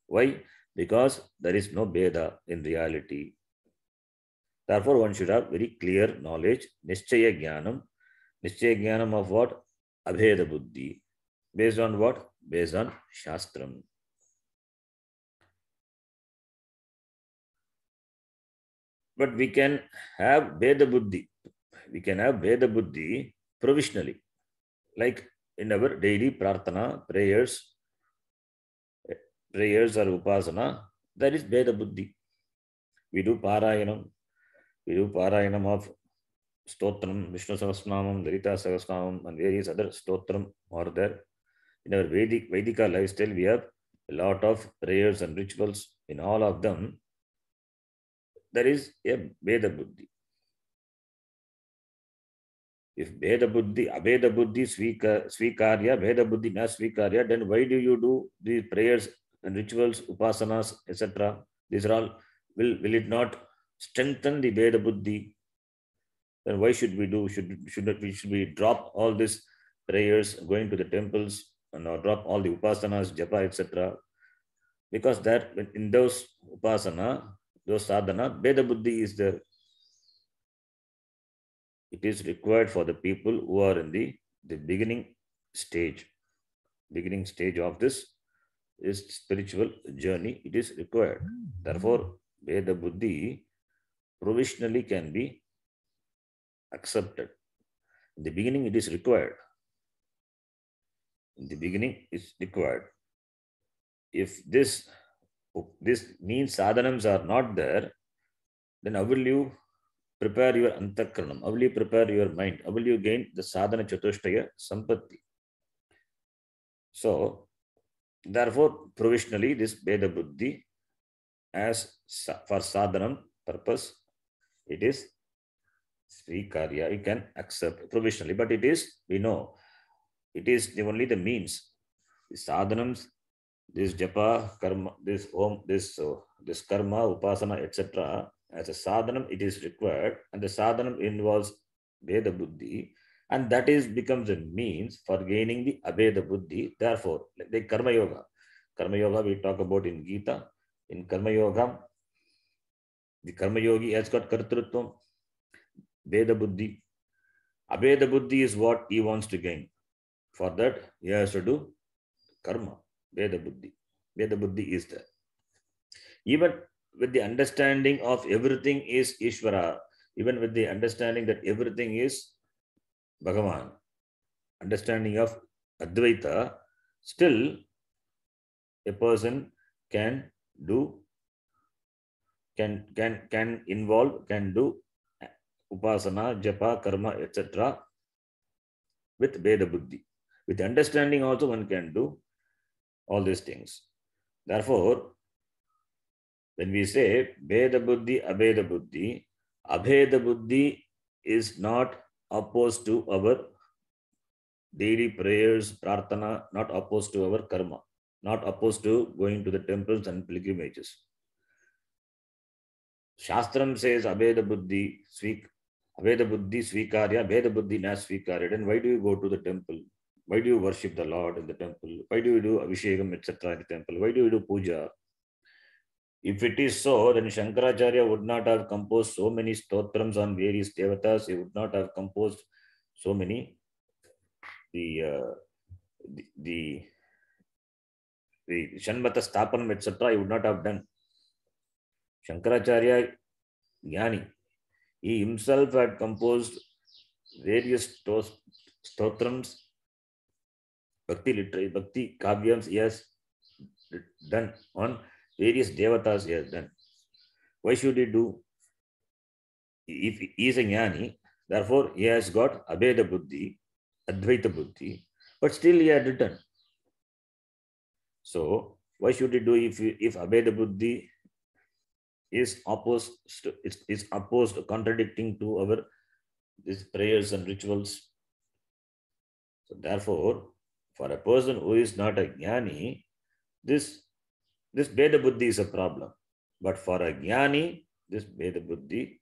Why? because there is no Beda in reality. Therefore, one should have very clear knowledge, Nischaya Jnanam. Nischaya Jnanam of what? Abheda Buddhi. Based on what? Based on Shastram. But we can have Veda Buddhi. We can have Veda Buddhi provisionally, like in our daily prarthana, prayers, prayers or upasana, that is Veda Buddhi. We do Parayanam, we do Parayanam of Stotram, Vishnu Sahasranamam, Dharita Sahasranamam, and various other Stotram are there. In our Vedic, Vedika lifestyle, we have a lot of prayers and rituals. In all of them, there is a Veda Buddhi. If Veda Buddhi, Abheda Buddhi, Svikarya, Veda Buddhi, Nasvikarya, then why do you do the prayers rituals, upasanas, etc. These are all, will, will it not strengthen the Veda Buddhi? Then why should we do, should, should, not, we, should we drop all these prayers, going to the temples, and or uh, drop all the upasanas, japa, etc. Because that in those upasana, those sadhana, Veda Buddhi is there. It is required for the people who are in the, the beginning stage, beginning stage of this spiritual journey it is required hmm. therefore veda buddhi provisionally can be accepted in the beginning it is required in the beginning it is required if this this means sadhanams are not there then how will you prepare your antakranam how will you prepare your mind how will you gain the sadhana chatushtaya sampatti so Therefore, provisionally, this Veda Buddhi as for sadhanam purpose, it is karya. You can accept provisionally, but it is, we know, it is the only the means. The sadhanams, this japa, karma, this om, this, uh, this karma, upasana, etc. As a sadhanam, it is required, and the sadhanam involves Veda Buddhi and that is becomes a means for gaining the abheda buddhi. Therefore, like karma yoga, karma yoga we talk about in Gita. In karma yoga, the karma yogi has got kartrutvam, veda buddhi. Abheda buddhi is what he wants to gain. For that, he has to do karma, veda buddhi. Veda buddhi is there. Even with the understanding of everything is Ishvara, even with the understanding that everything is Bhagavan, understanding of Advaita, still a person can do, can, can, can involve, can do upasana, japa, karma, etc. with Veda Buddhi. With understanding also one can do all these things. Therefore, when we say Veda Buddhi, Abheda Buddhi, Abheda Buddhi is not opposed to our daily prayers, prarthana, not opposed to our karma, not opposed to going to the temples and pilgrimages. Shastram says Abheda Buddhi, Svik, Abheda Buddhi Svikarya, Abheda Buddhi na Then why do you go to the temple? Why do you worship the Lord in the temple? Why do you do abhishegam etc. in the temple? Why do you do puja? If it is so, then Shankaracharya would not have composed so many stotrams on various devatas. He would not have composed so many the uh, the, the the Shanmata Stapanam, etc. He would not have done. Shankaracharya Jnani, he himself had composed various stotrams, bhakti literary, bhakti kavyams, he has done on various devatas he has done. Why should he do? If he is a jnani, therefore he has got Abheda Buddhi, Advaita Buddhi, but still he had written. So why should he do if if Abheda Buddhi is opposed is, is opposed contradicting to our these prayers and rituals? So therefore, for a person who is not a jnani, this this Veda Buddhi is a problem. But for a jnani, this Veda Buddhi,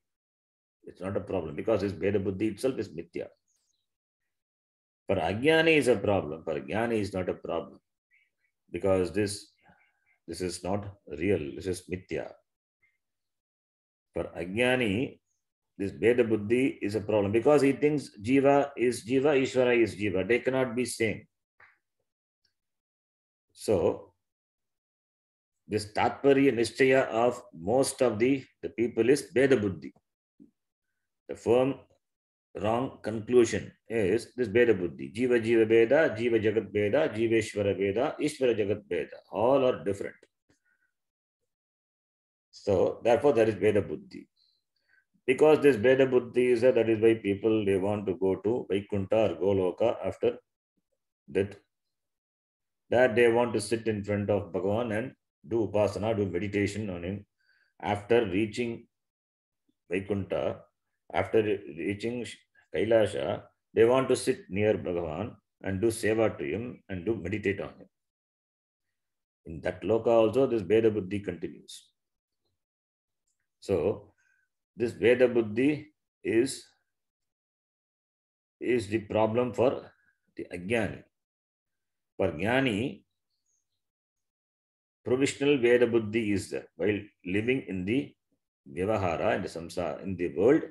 it's not a problem because this Veda Buddhi itself is mithya. For Ajnani is a problem. For Jnani is not a problem because this, this is not real. This is mithya. For Ajnani, this Veda Buddhi is a problem because he thinks Jiva is Jiva, Ishvara is Jiva. They cannot be same. So this Tatparya Nishchaya of most of the, the people is Beda Buddhi. The firm wrong conclusion is this Beda Buddhi. Jiva Jiva Beda, Jiva Jagat Beda, Jiveshwara Beda, Ishvara Jagat Beda. All are different. So therefore there is Beda Buddhi. Because this Beda Buddhi is that is why people they want to go to Vaikuntha or Goloka after death. That they want to sit in front of Bhagavan and do upasana, do meditation on him. After reaching Vaikuntha, after reaching Kailasha, they want to sit near Bhagavan and do seva to him and do meditate on him. In that loka also, this Veda Buddhi continues. So, this Veda Buddhi is, is the problem for the Ajnani. For Jnani, provisional Veda Buddhi is there. While living in the Vyavahara, in the samsara, in the world,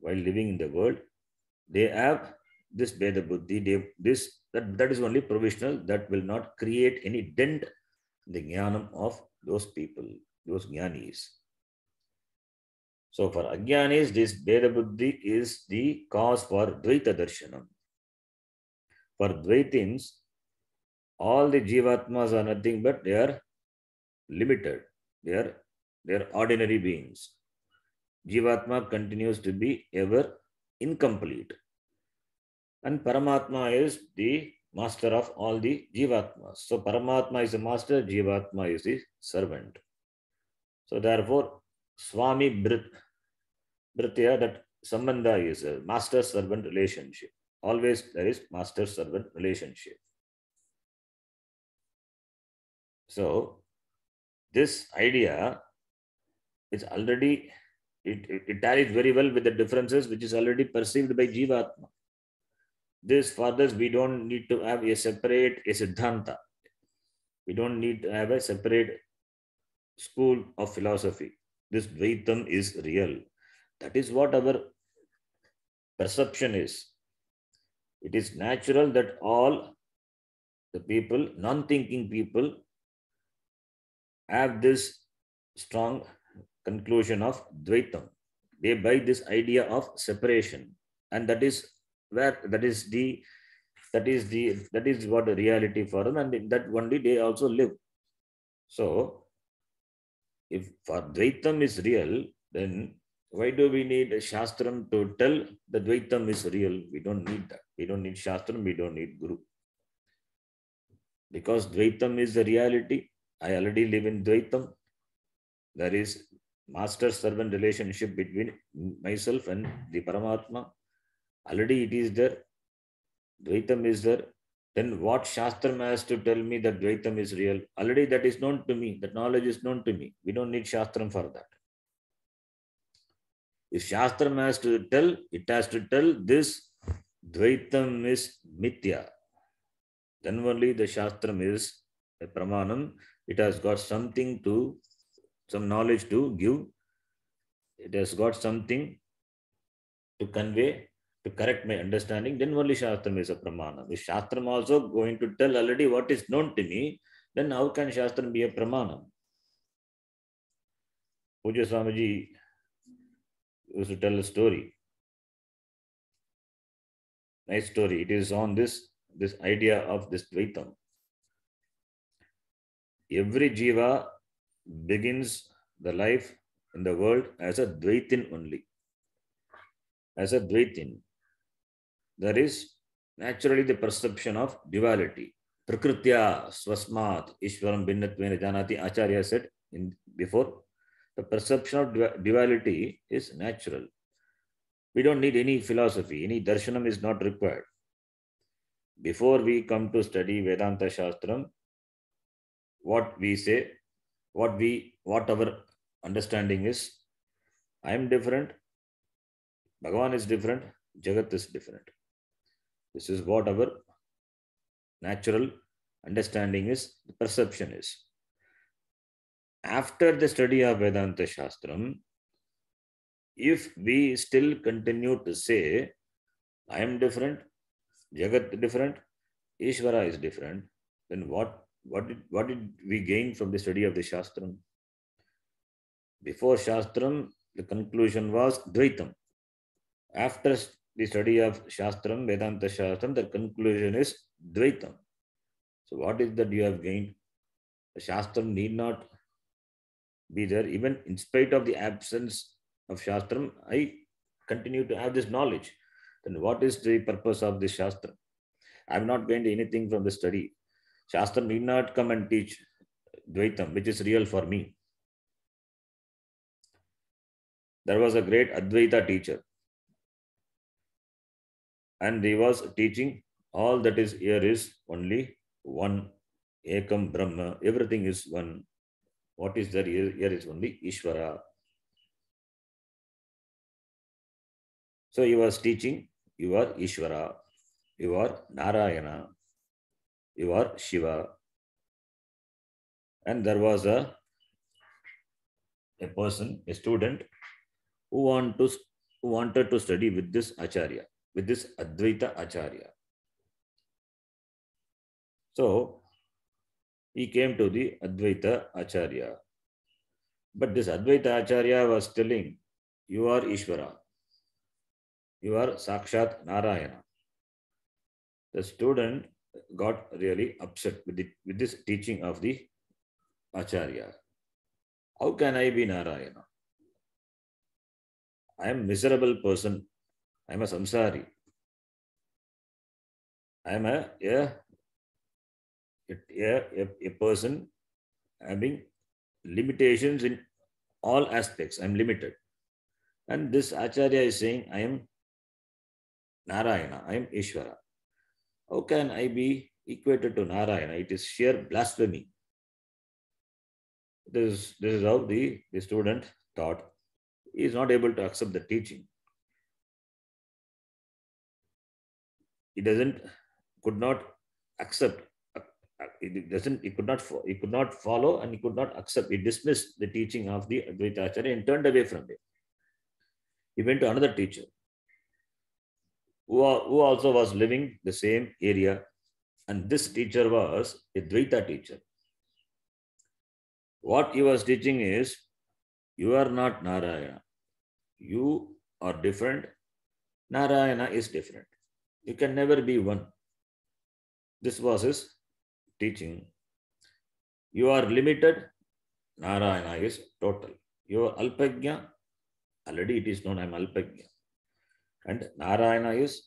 while living in the world, they have this Veda Buddhi, they, this, that, that is only provisional, that will not create any dent in the jnanam of those people, those jnanis. So for Ajnanis, this Veda Buddhi is the cause for Dvaita Darshanam. For Dvaitins, all the jivatmas are nothing but they are limited. They are, they are ordinary beings. Jivatma continues to be ever incomplete. And Paramatma is the master of all the Jivatmas. So Paramatma is the master, Jivatma is the servant. So therefore, Swami Brit, Britya, that Sambandha is a master-servant relationship. Always there is master-servant relationship. So this idea is already, it, it, it ties very well with the differences which is already perceived by Jiva Atma. This for this, we don't need to have a separate a Siddhanta. We don't need to have a separate school of philosophy. This Dvaitam is real. That is what our perception is. It is natural that all the people, non thinking people, have this strong conclusion of Dvaitam. They buy this idea of separation, and that is where that is the that is the that is what the reality for them, and that only they also live. So, if for Dvaitam is real, then why do we need a Shastram to tell the Dvaitam is real? We don't need that. We don't need Shastram, we don't need Guru. Because Dvaitam is the reality, I already live in Dvaitam. There is master servant relationship between myself and the Paramatma. Already it is there. Dvaitam is there. Then what Shastra has to tell me that Dvaitam is real? Already that is known to me. That knowledge is known to me. We don't need Shastram for that. If Shastra has to tell, it has to tell this Dvaitam is Mithya. Then only the Shastram is a Pramanam it has got something to, some knowledge to give. It has got something to convey, to correct my understanding. Then only Shastram is a Pramana. If Shastram also going to tell already what is known to me, then how can Shastram be a Pramana? Pooja Swamiji used to tell a story. Nice story. It is on this this idea of this Dvaitam every jiva begins the life in the world as a dvaitin only. As a dvaitin. There is naturally the perception of duality. Prakritya, Swasmat, Ishwaram Bhinnatvena Janati, Acharya said in, before. The perception of duality is natural. We don't need any philosophy, any darshanam is not required. Before we come to study Vedanta Shastram, what we say, what we, what our understanding is. I am different. Bhagavan is different. Jagat is different. This is what our natural understanding is, perception is. After the study of Vedanta Shastram, if we still continue to say, I am different, Jagat different, Ishvara is different, then what what did, what did we gain from the study of the Shastram? Before Shastram, the conclusion was Dvaitam. After the study of Shastram, Vedanta Shastram, the conclusion is Dvaitam. So what is that you have gained? The Shastram need not be there. Even in spite of the absence of Shastram, I continue to have this knowledge. Then what is the purpose of this Shastra? I'm not gained anything from the study. Shastra need not come and teach Dvaitam, which is real for me. There was a great Advaita teacher, and he was teaching all that is here is only one Ekam Brahma, everything is one. What is there here, here is only Ishvara. So he was teaching, you are Ishvara, you are Narayana you are Shiva. And there was a, a person, a student, who, want to, who wanted to study with this Acharya, with this Advaita Acharya. So he came to the Advaita Acharya. But this Advaita Acharya was telling, You are Ishvara. You are Sakshat Narayana. The student got really upset with, with this teaching of the Acharya. How can I be Narayana? I am miserable person. I am a samsari. I am a, a, a, a, a person having limitations in all aspects. I am limited. And this Acharya is saying, I am Narayana, I am Ishvara. How can I be equated to Narayana? It is sheer blasphemy. This, this is how the, the student thought. He is not able to accept the teaching. He doesn't, could not accept He doesn't He could not He could not follow and he could not accept He dismissed the teaching of the advaita acharya and turned away from it he went to another teacher who, who also was living the same area. And this teacher was a Dvaita teacher. What he was teaching is, you are not Narayana. You are different. Narayana is different. You can never be one. This was his teaching. You are limited. Narayana is total. You are Alpajna. Already it is known I am Alpajna and Narayana is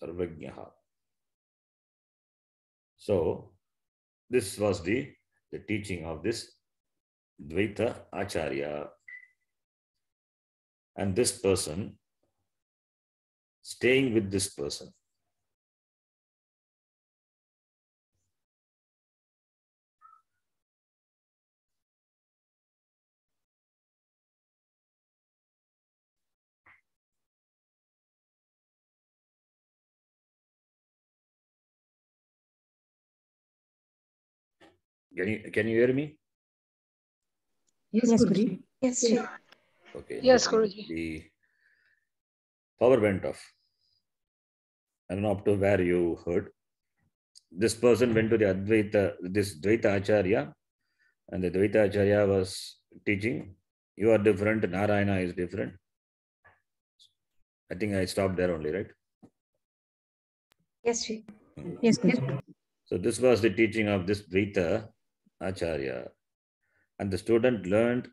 Sarvajnaha. So, this was the, the teaching of this Dvaita Acharya. And this person, staying with this person, Can you can you hear me? Yes, yes Guruji. Yes, Okay. Yes, Guruji. The power went off. I don't know up to where you heard. This person went to the Advaita, this Dvaita Acharya, and the Dvaita Acharya was teaching. You are different, Narayana is different. I think I stopped there only, right? Yes, sir. Yes, Guruji. So this was the teaching of this Dvaita Acharya. And the student learned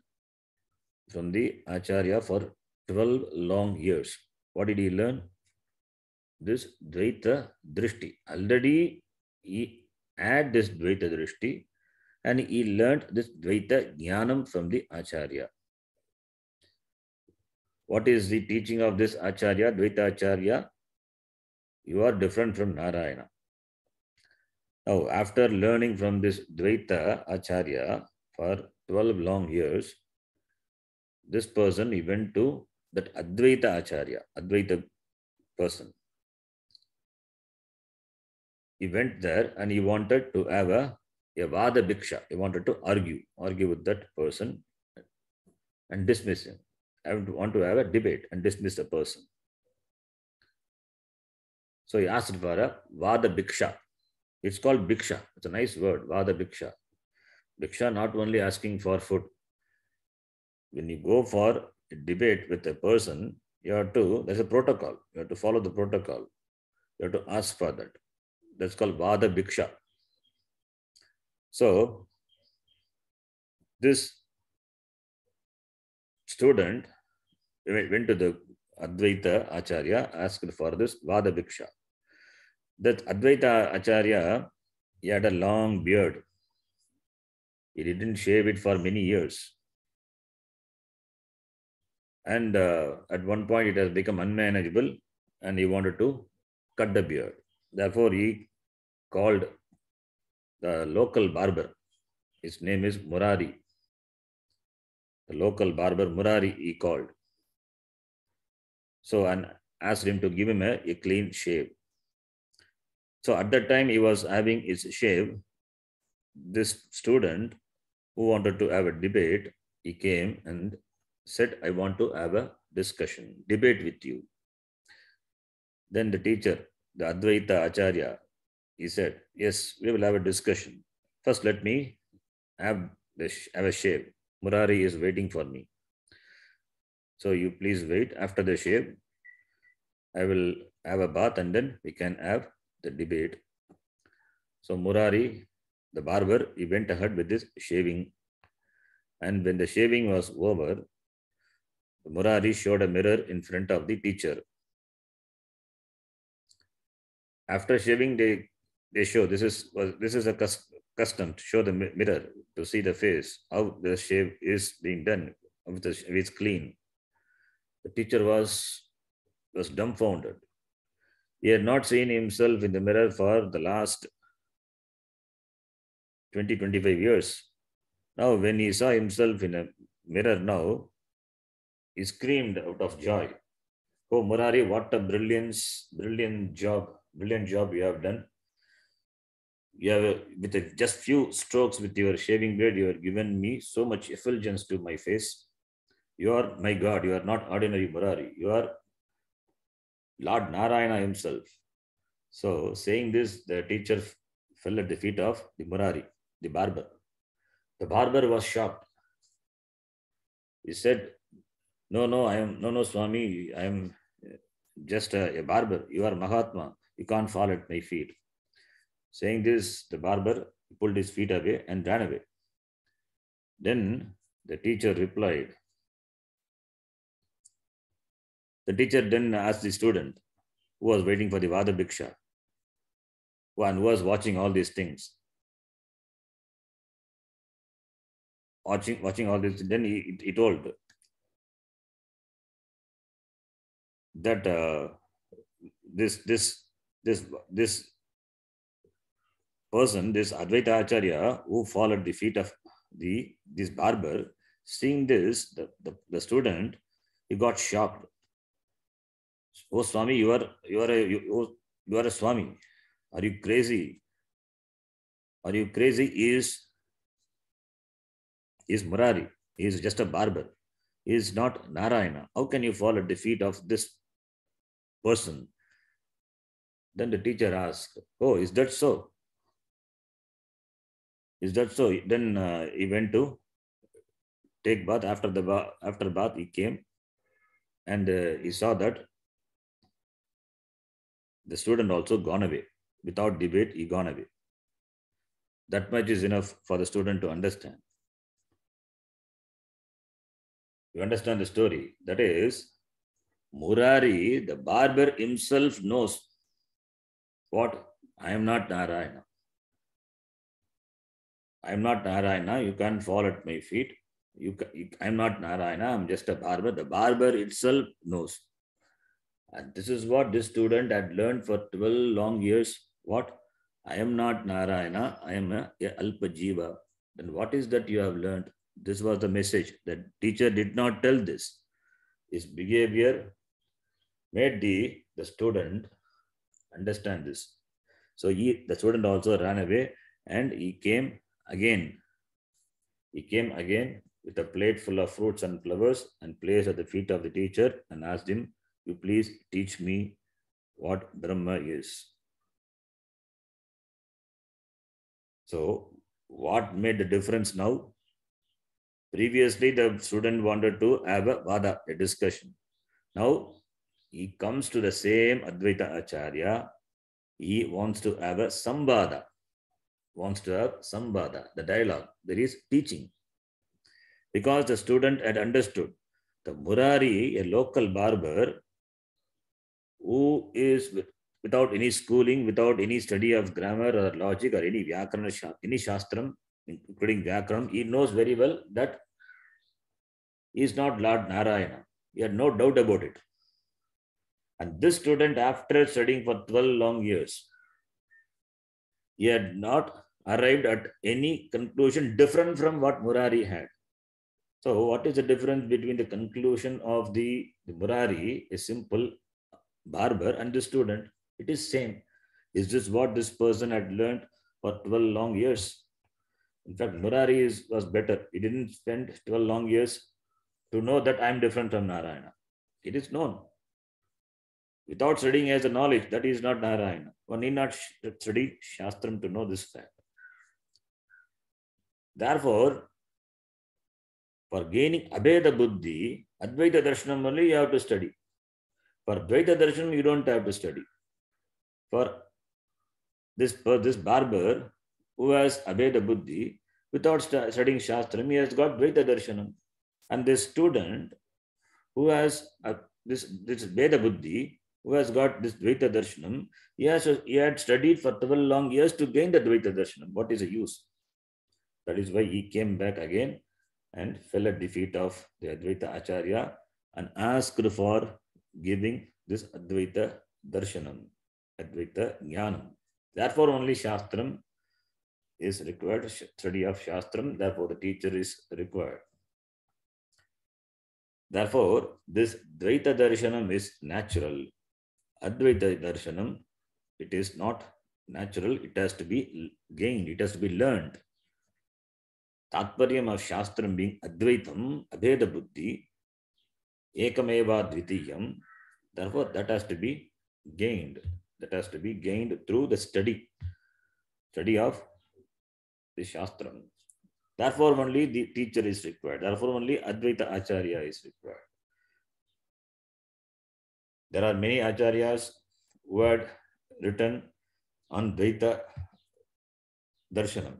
from the Acharya for 12 long years. What did he learn? This Dvaita Drishti. Already he had this Dvaita Drishti and he learned this Dvaita Jnanam from the Acharya. What is the teaching of this Acharya, Dvaita Acharya? You are different from Narayana. Now, oh, after learning from this Dvaita Acharya for 12 long years, this person he went to that Advaita Acharya, Advaita person. He went there and he wanted to have a, a Vada Bhiksha. He wanted to argue, argue with that person and dismiss him. I want to have a debate and dismiss the person. So he asked for a Vada Bhiksha. It's called bhiksha. It's a nice word, vada bhiksha. Bhiksha not only asking for food. When you go for a debate with a person, you have to, there's a protocol. You have to follow the protocol. You have to ask for that. That's called vada bhiksha. So, this student went to the Advaita Acharya, asked for this Vada Bhiksha that Advaita Acharya, he had a long beard. He didn't shave it for many years. And uh, at one point, it has become unmanageable, and he wanted to cut the beard. Therefore, he called the local barber. His name is Murari. The local barber Murari he called. So, and asked him to give him a, a clean shave. So at that time, he was having his shave. This student who wanted to have a debate, he came and said, I want to have a discussion, debate with you. Then the teacher, the Advaita Acharya, he said, Yes, we will have a discussion. First, let me have, this, have a shave. Murari is waiting for me. So you please wait after the shave. I will have a bath and then we can have the debate. So Murari, the barber, he went ahead with his shaving. And when the shaving was over, Murari showed a mirror in front of the teacher. After shaving, they, they show this is was, this is a custom to show the mirror to see the face, how the shave is being done, if it's clean. The teacher was was dumbfounded. He had not seen himself in the mirror for the last 20 25 years. Now, when he saw himself in a mirror, now he screamed out of joy. Oh, Murari, what a brilliance, brilliant job, brilliant job you have done. You have, with a, just few strokes with your shaving blade, you have given me so much effulgence to my face. You are my God. You are not ordinary Murari. You are Lord Narayana himself. So, saying this, the teacher fell at the feet of the Murari, the barber. The barber was shocked. He said, No, no, I am, no, no, Swami, I am uh, just a, a barber. You are Mahatma. You can't fall at my feet. Saying this, the barber pulled his feet away and ran away. Then the teacher replied, the teacher then asked the student who was waiting for the Vada Bhiksha and who was watching all these things. Watching, watching all this, then he, he told that uh, this this this this person, this Advaita Acharya, who followed the feet of the this barber, seeing this, the, the, the student, he got shocked oh Swami, you are you are a you, oh, you are a Swami. Are you crazy? Are you crazy? is is Murari. He is just a barber. He is not Narayana. How can you fall at the feet of this person? Then the teacher asked, Oh, is that so? Is that so? Then uh, he went to take bath. After the bath, after bath, he came and uh, he saw that the student also gone away. Without debate, he gone away. That much is enough for the student to understand. You understand the story. That is, Murari, the barber himself knows what? I am not Narayana. I am not Narayana. You can't fall at my feet. You, I am not Narayana. I am just a barber. The barber itself knows. And this is what this student had learned for 12 long years. What? I am not Narayana, I am a, a Alpa Then what is that you have learned? This was the message. The teacher did not tell this. His behavior made the, the student understand this. So he, the student also ran away and he came again. He came again with a plate full of fruits and flowers and placed at the feet of the teacher and asked him, you please teach me what Brahma is. So, what made the difference now? Previously, the student wanted to have a vada, a discussion. Now, he comes to the same Advaita Acharya. He wants to have a sambada, wants to have sambada, the dialogue. There is teaching. Because the student had understood the Murari, a local barber, who is without any schooling, without any study of grammar or logic or any Vyakarana, any Shastram, including Vyakram, he knows very well that he is not Lord Narayana. He had no doubt about it. And this student, after studying for 12 long years, he had not arrived at any conclusion different from what Murari had. So, what is the difference between the conclusion of the, the Murari? Is simple barber and the student, it is same. Is this what this person had learned for 12 long years? In fact, Murari is, was better. He didn't spend 12 long years to know that I'm different from Narayana. It is known. Without studying as a knowledge, that is not Narayana. One need not study Shastram to know this fact. Therefore, for gaining Abheda Buddhi, Advaita Darshanam only you have to study. For Dvaita Darshan, you don't have to study. For this, for this barber who has Abheda Buddhi, without studying Shastram, he has got Dvaita Darshanam. And this student who has a, uh, this, this Veda Buddhi, who has got this Dvaita Darshanam, he, has, he had studied for 12 long years to gain the Dvaita Darshanam. What is the use? That is why he came back again and fell at the feet of the Advaita Acharya and asked for giving this Advaita Darshanam, Advaita Jnanam. Therefore, only Shastram is required, study of Shastram, therefore, the teacher is required. Therefore, this Dvaita Darshanam is natural. Advaita Darshanam, it is not natural, it has to be gained, it has to be learned. Tatparyam of Shastram being Advaitam, Abheda Buddhi, ekameva dvitiyam therefore that has to be gained that has to be gained through the study study of the shastra therefore only the teacher is required therefore only advaita acharya is required there are many acharyas who had written on Dvaita Darshanam.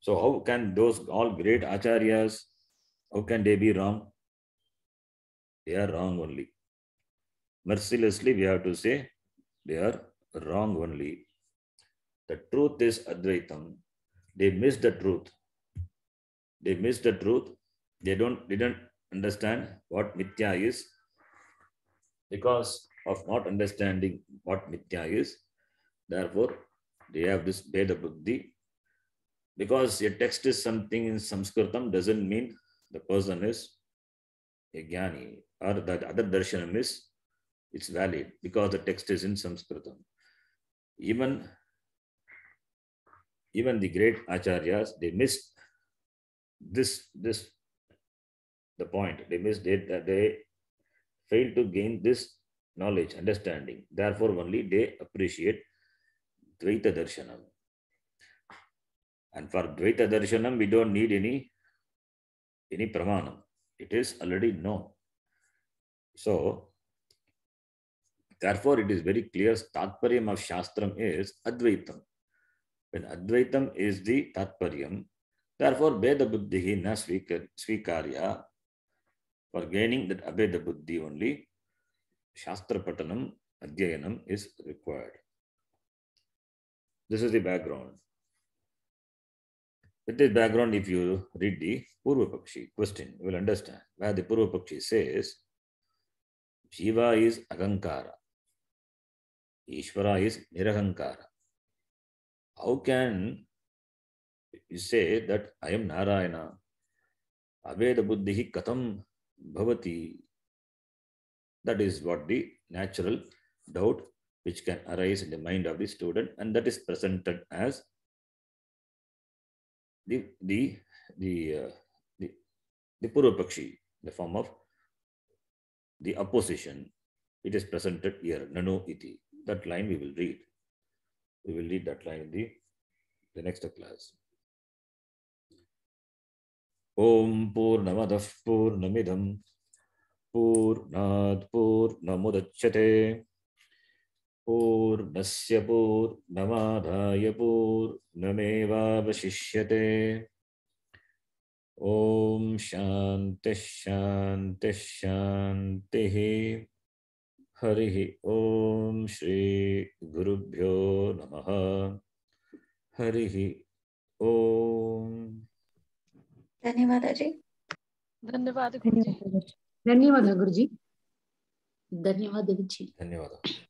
So how can those all great acharyas, how can they be wrong? they are wrong only mercilessly we have to say they are wrong only the truth is advaitam they miss the truth they miss the truth they don't didn't understand what mitya is because of not understanding what mitya is therefore they have this beda buddhi because a text is something in sanskritam doesn't mean the person is a jnani or that other darshanam is, it's valid because the text is in Sanskritam. Even, even the great acharyas, they missed this, this, the point. They missed it that they failed to gain this knowledge, understanding. Therefore, only they appreciate Dvaita Darshanam. And for Dvaita Darshanam, we don't need any, any Pramanam. It is already known. So, therefore, it is very clear tatparyam of Shastram is Advaitam. When Advaitam is the tatparyam, therefore, Beda Buddhihi na Svikarya, for gaining that Abeda Buddhi only, Shastra Patanam Adhyayanam is required. This is the background. With this background, if you read the Pakshi question, you will understand where the Pakshi says, Shiva is Agankara. Ishvara is Nirahankara. How can you say that I am Narayana? Aveda buddhihi Katam Bhavati. That is what the natural doubt which can arise in the mind of the student, and that is presented as the the the uh, the, the the form of the opposition, it is presented here, nano iti. That line we will read. We will read that line in the, the next class. Om Purnamadav Purnamidam Purnad Purnamudachyate Purnasya Purnamadaaya Purnamevavashishyate Om शांति शांति शांति हरि ओम श्री गुरुभ्यो नम हरि ओम धन्यवाद जी धन्यवाद धन्यवाद गुरुजी धन्यवाद जी धन्यवाद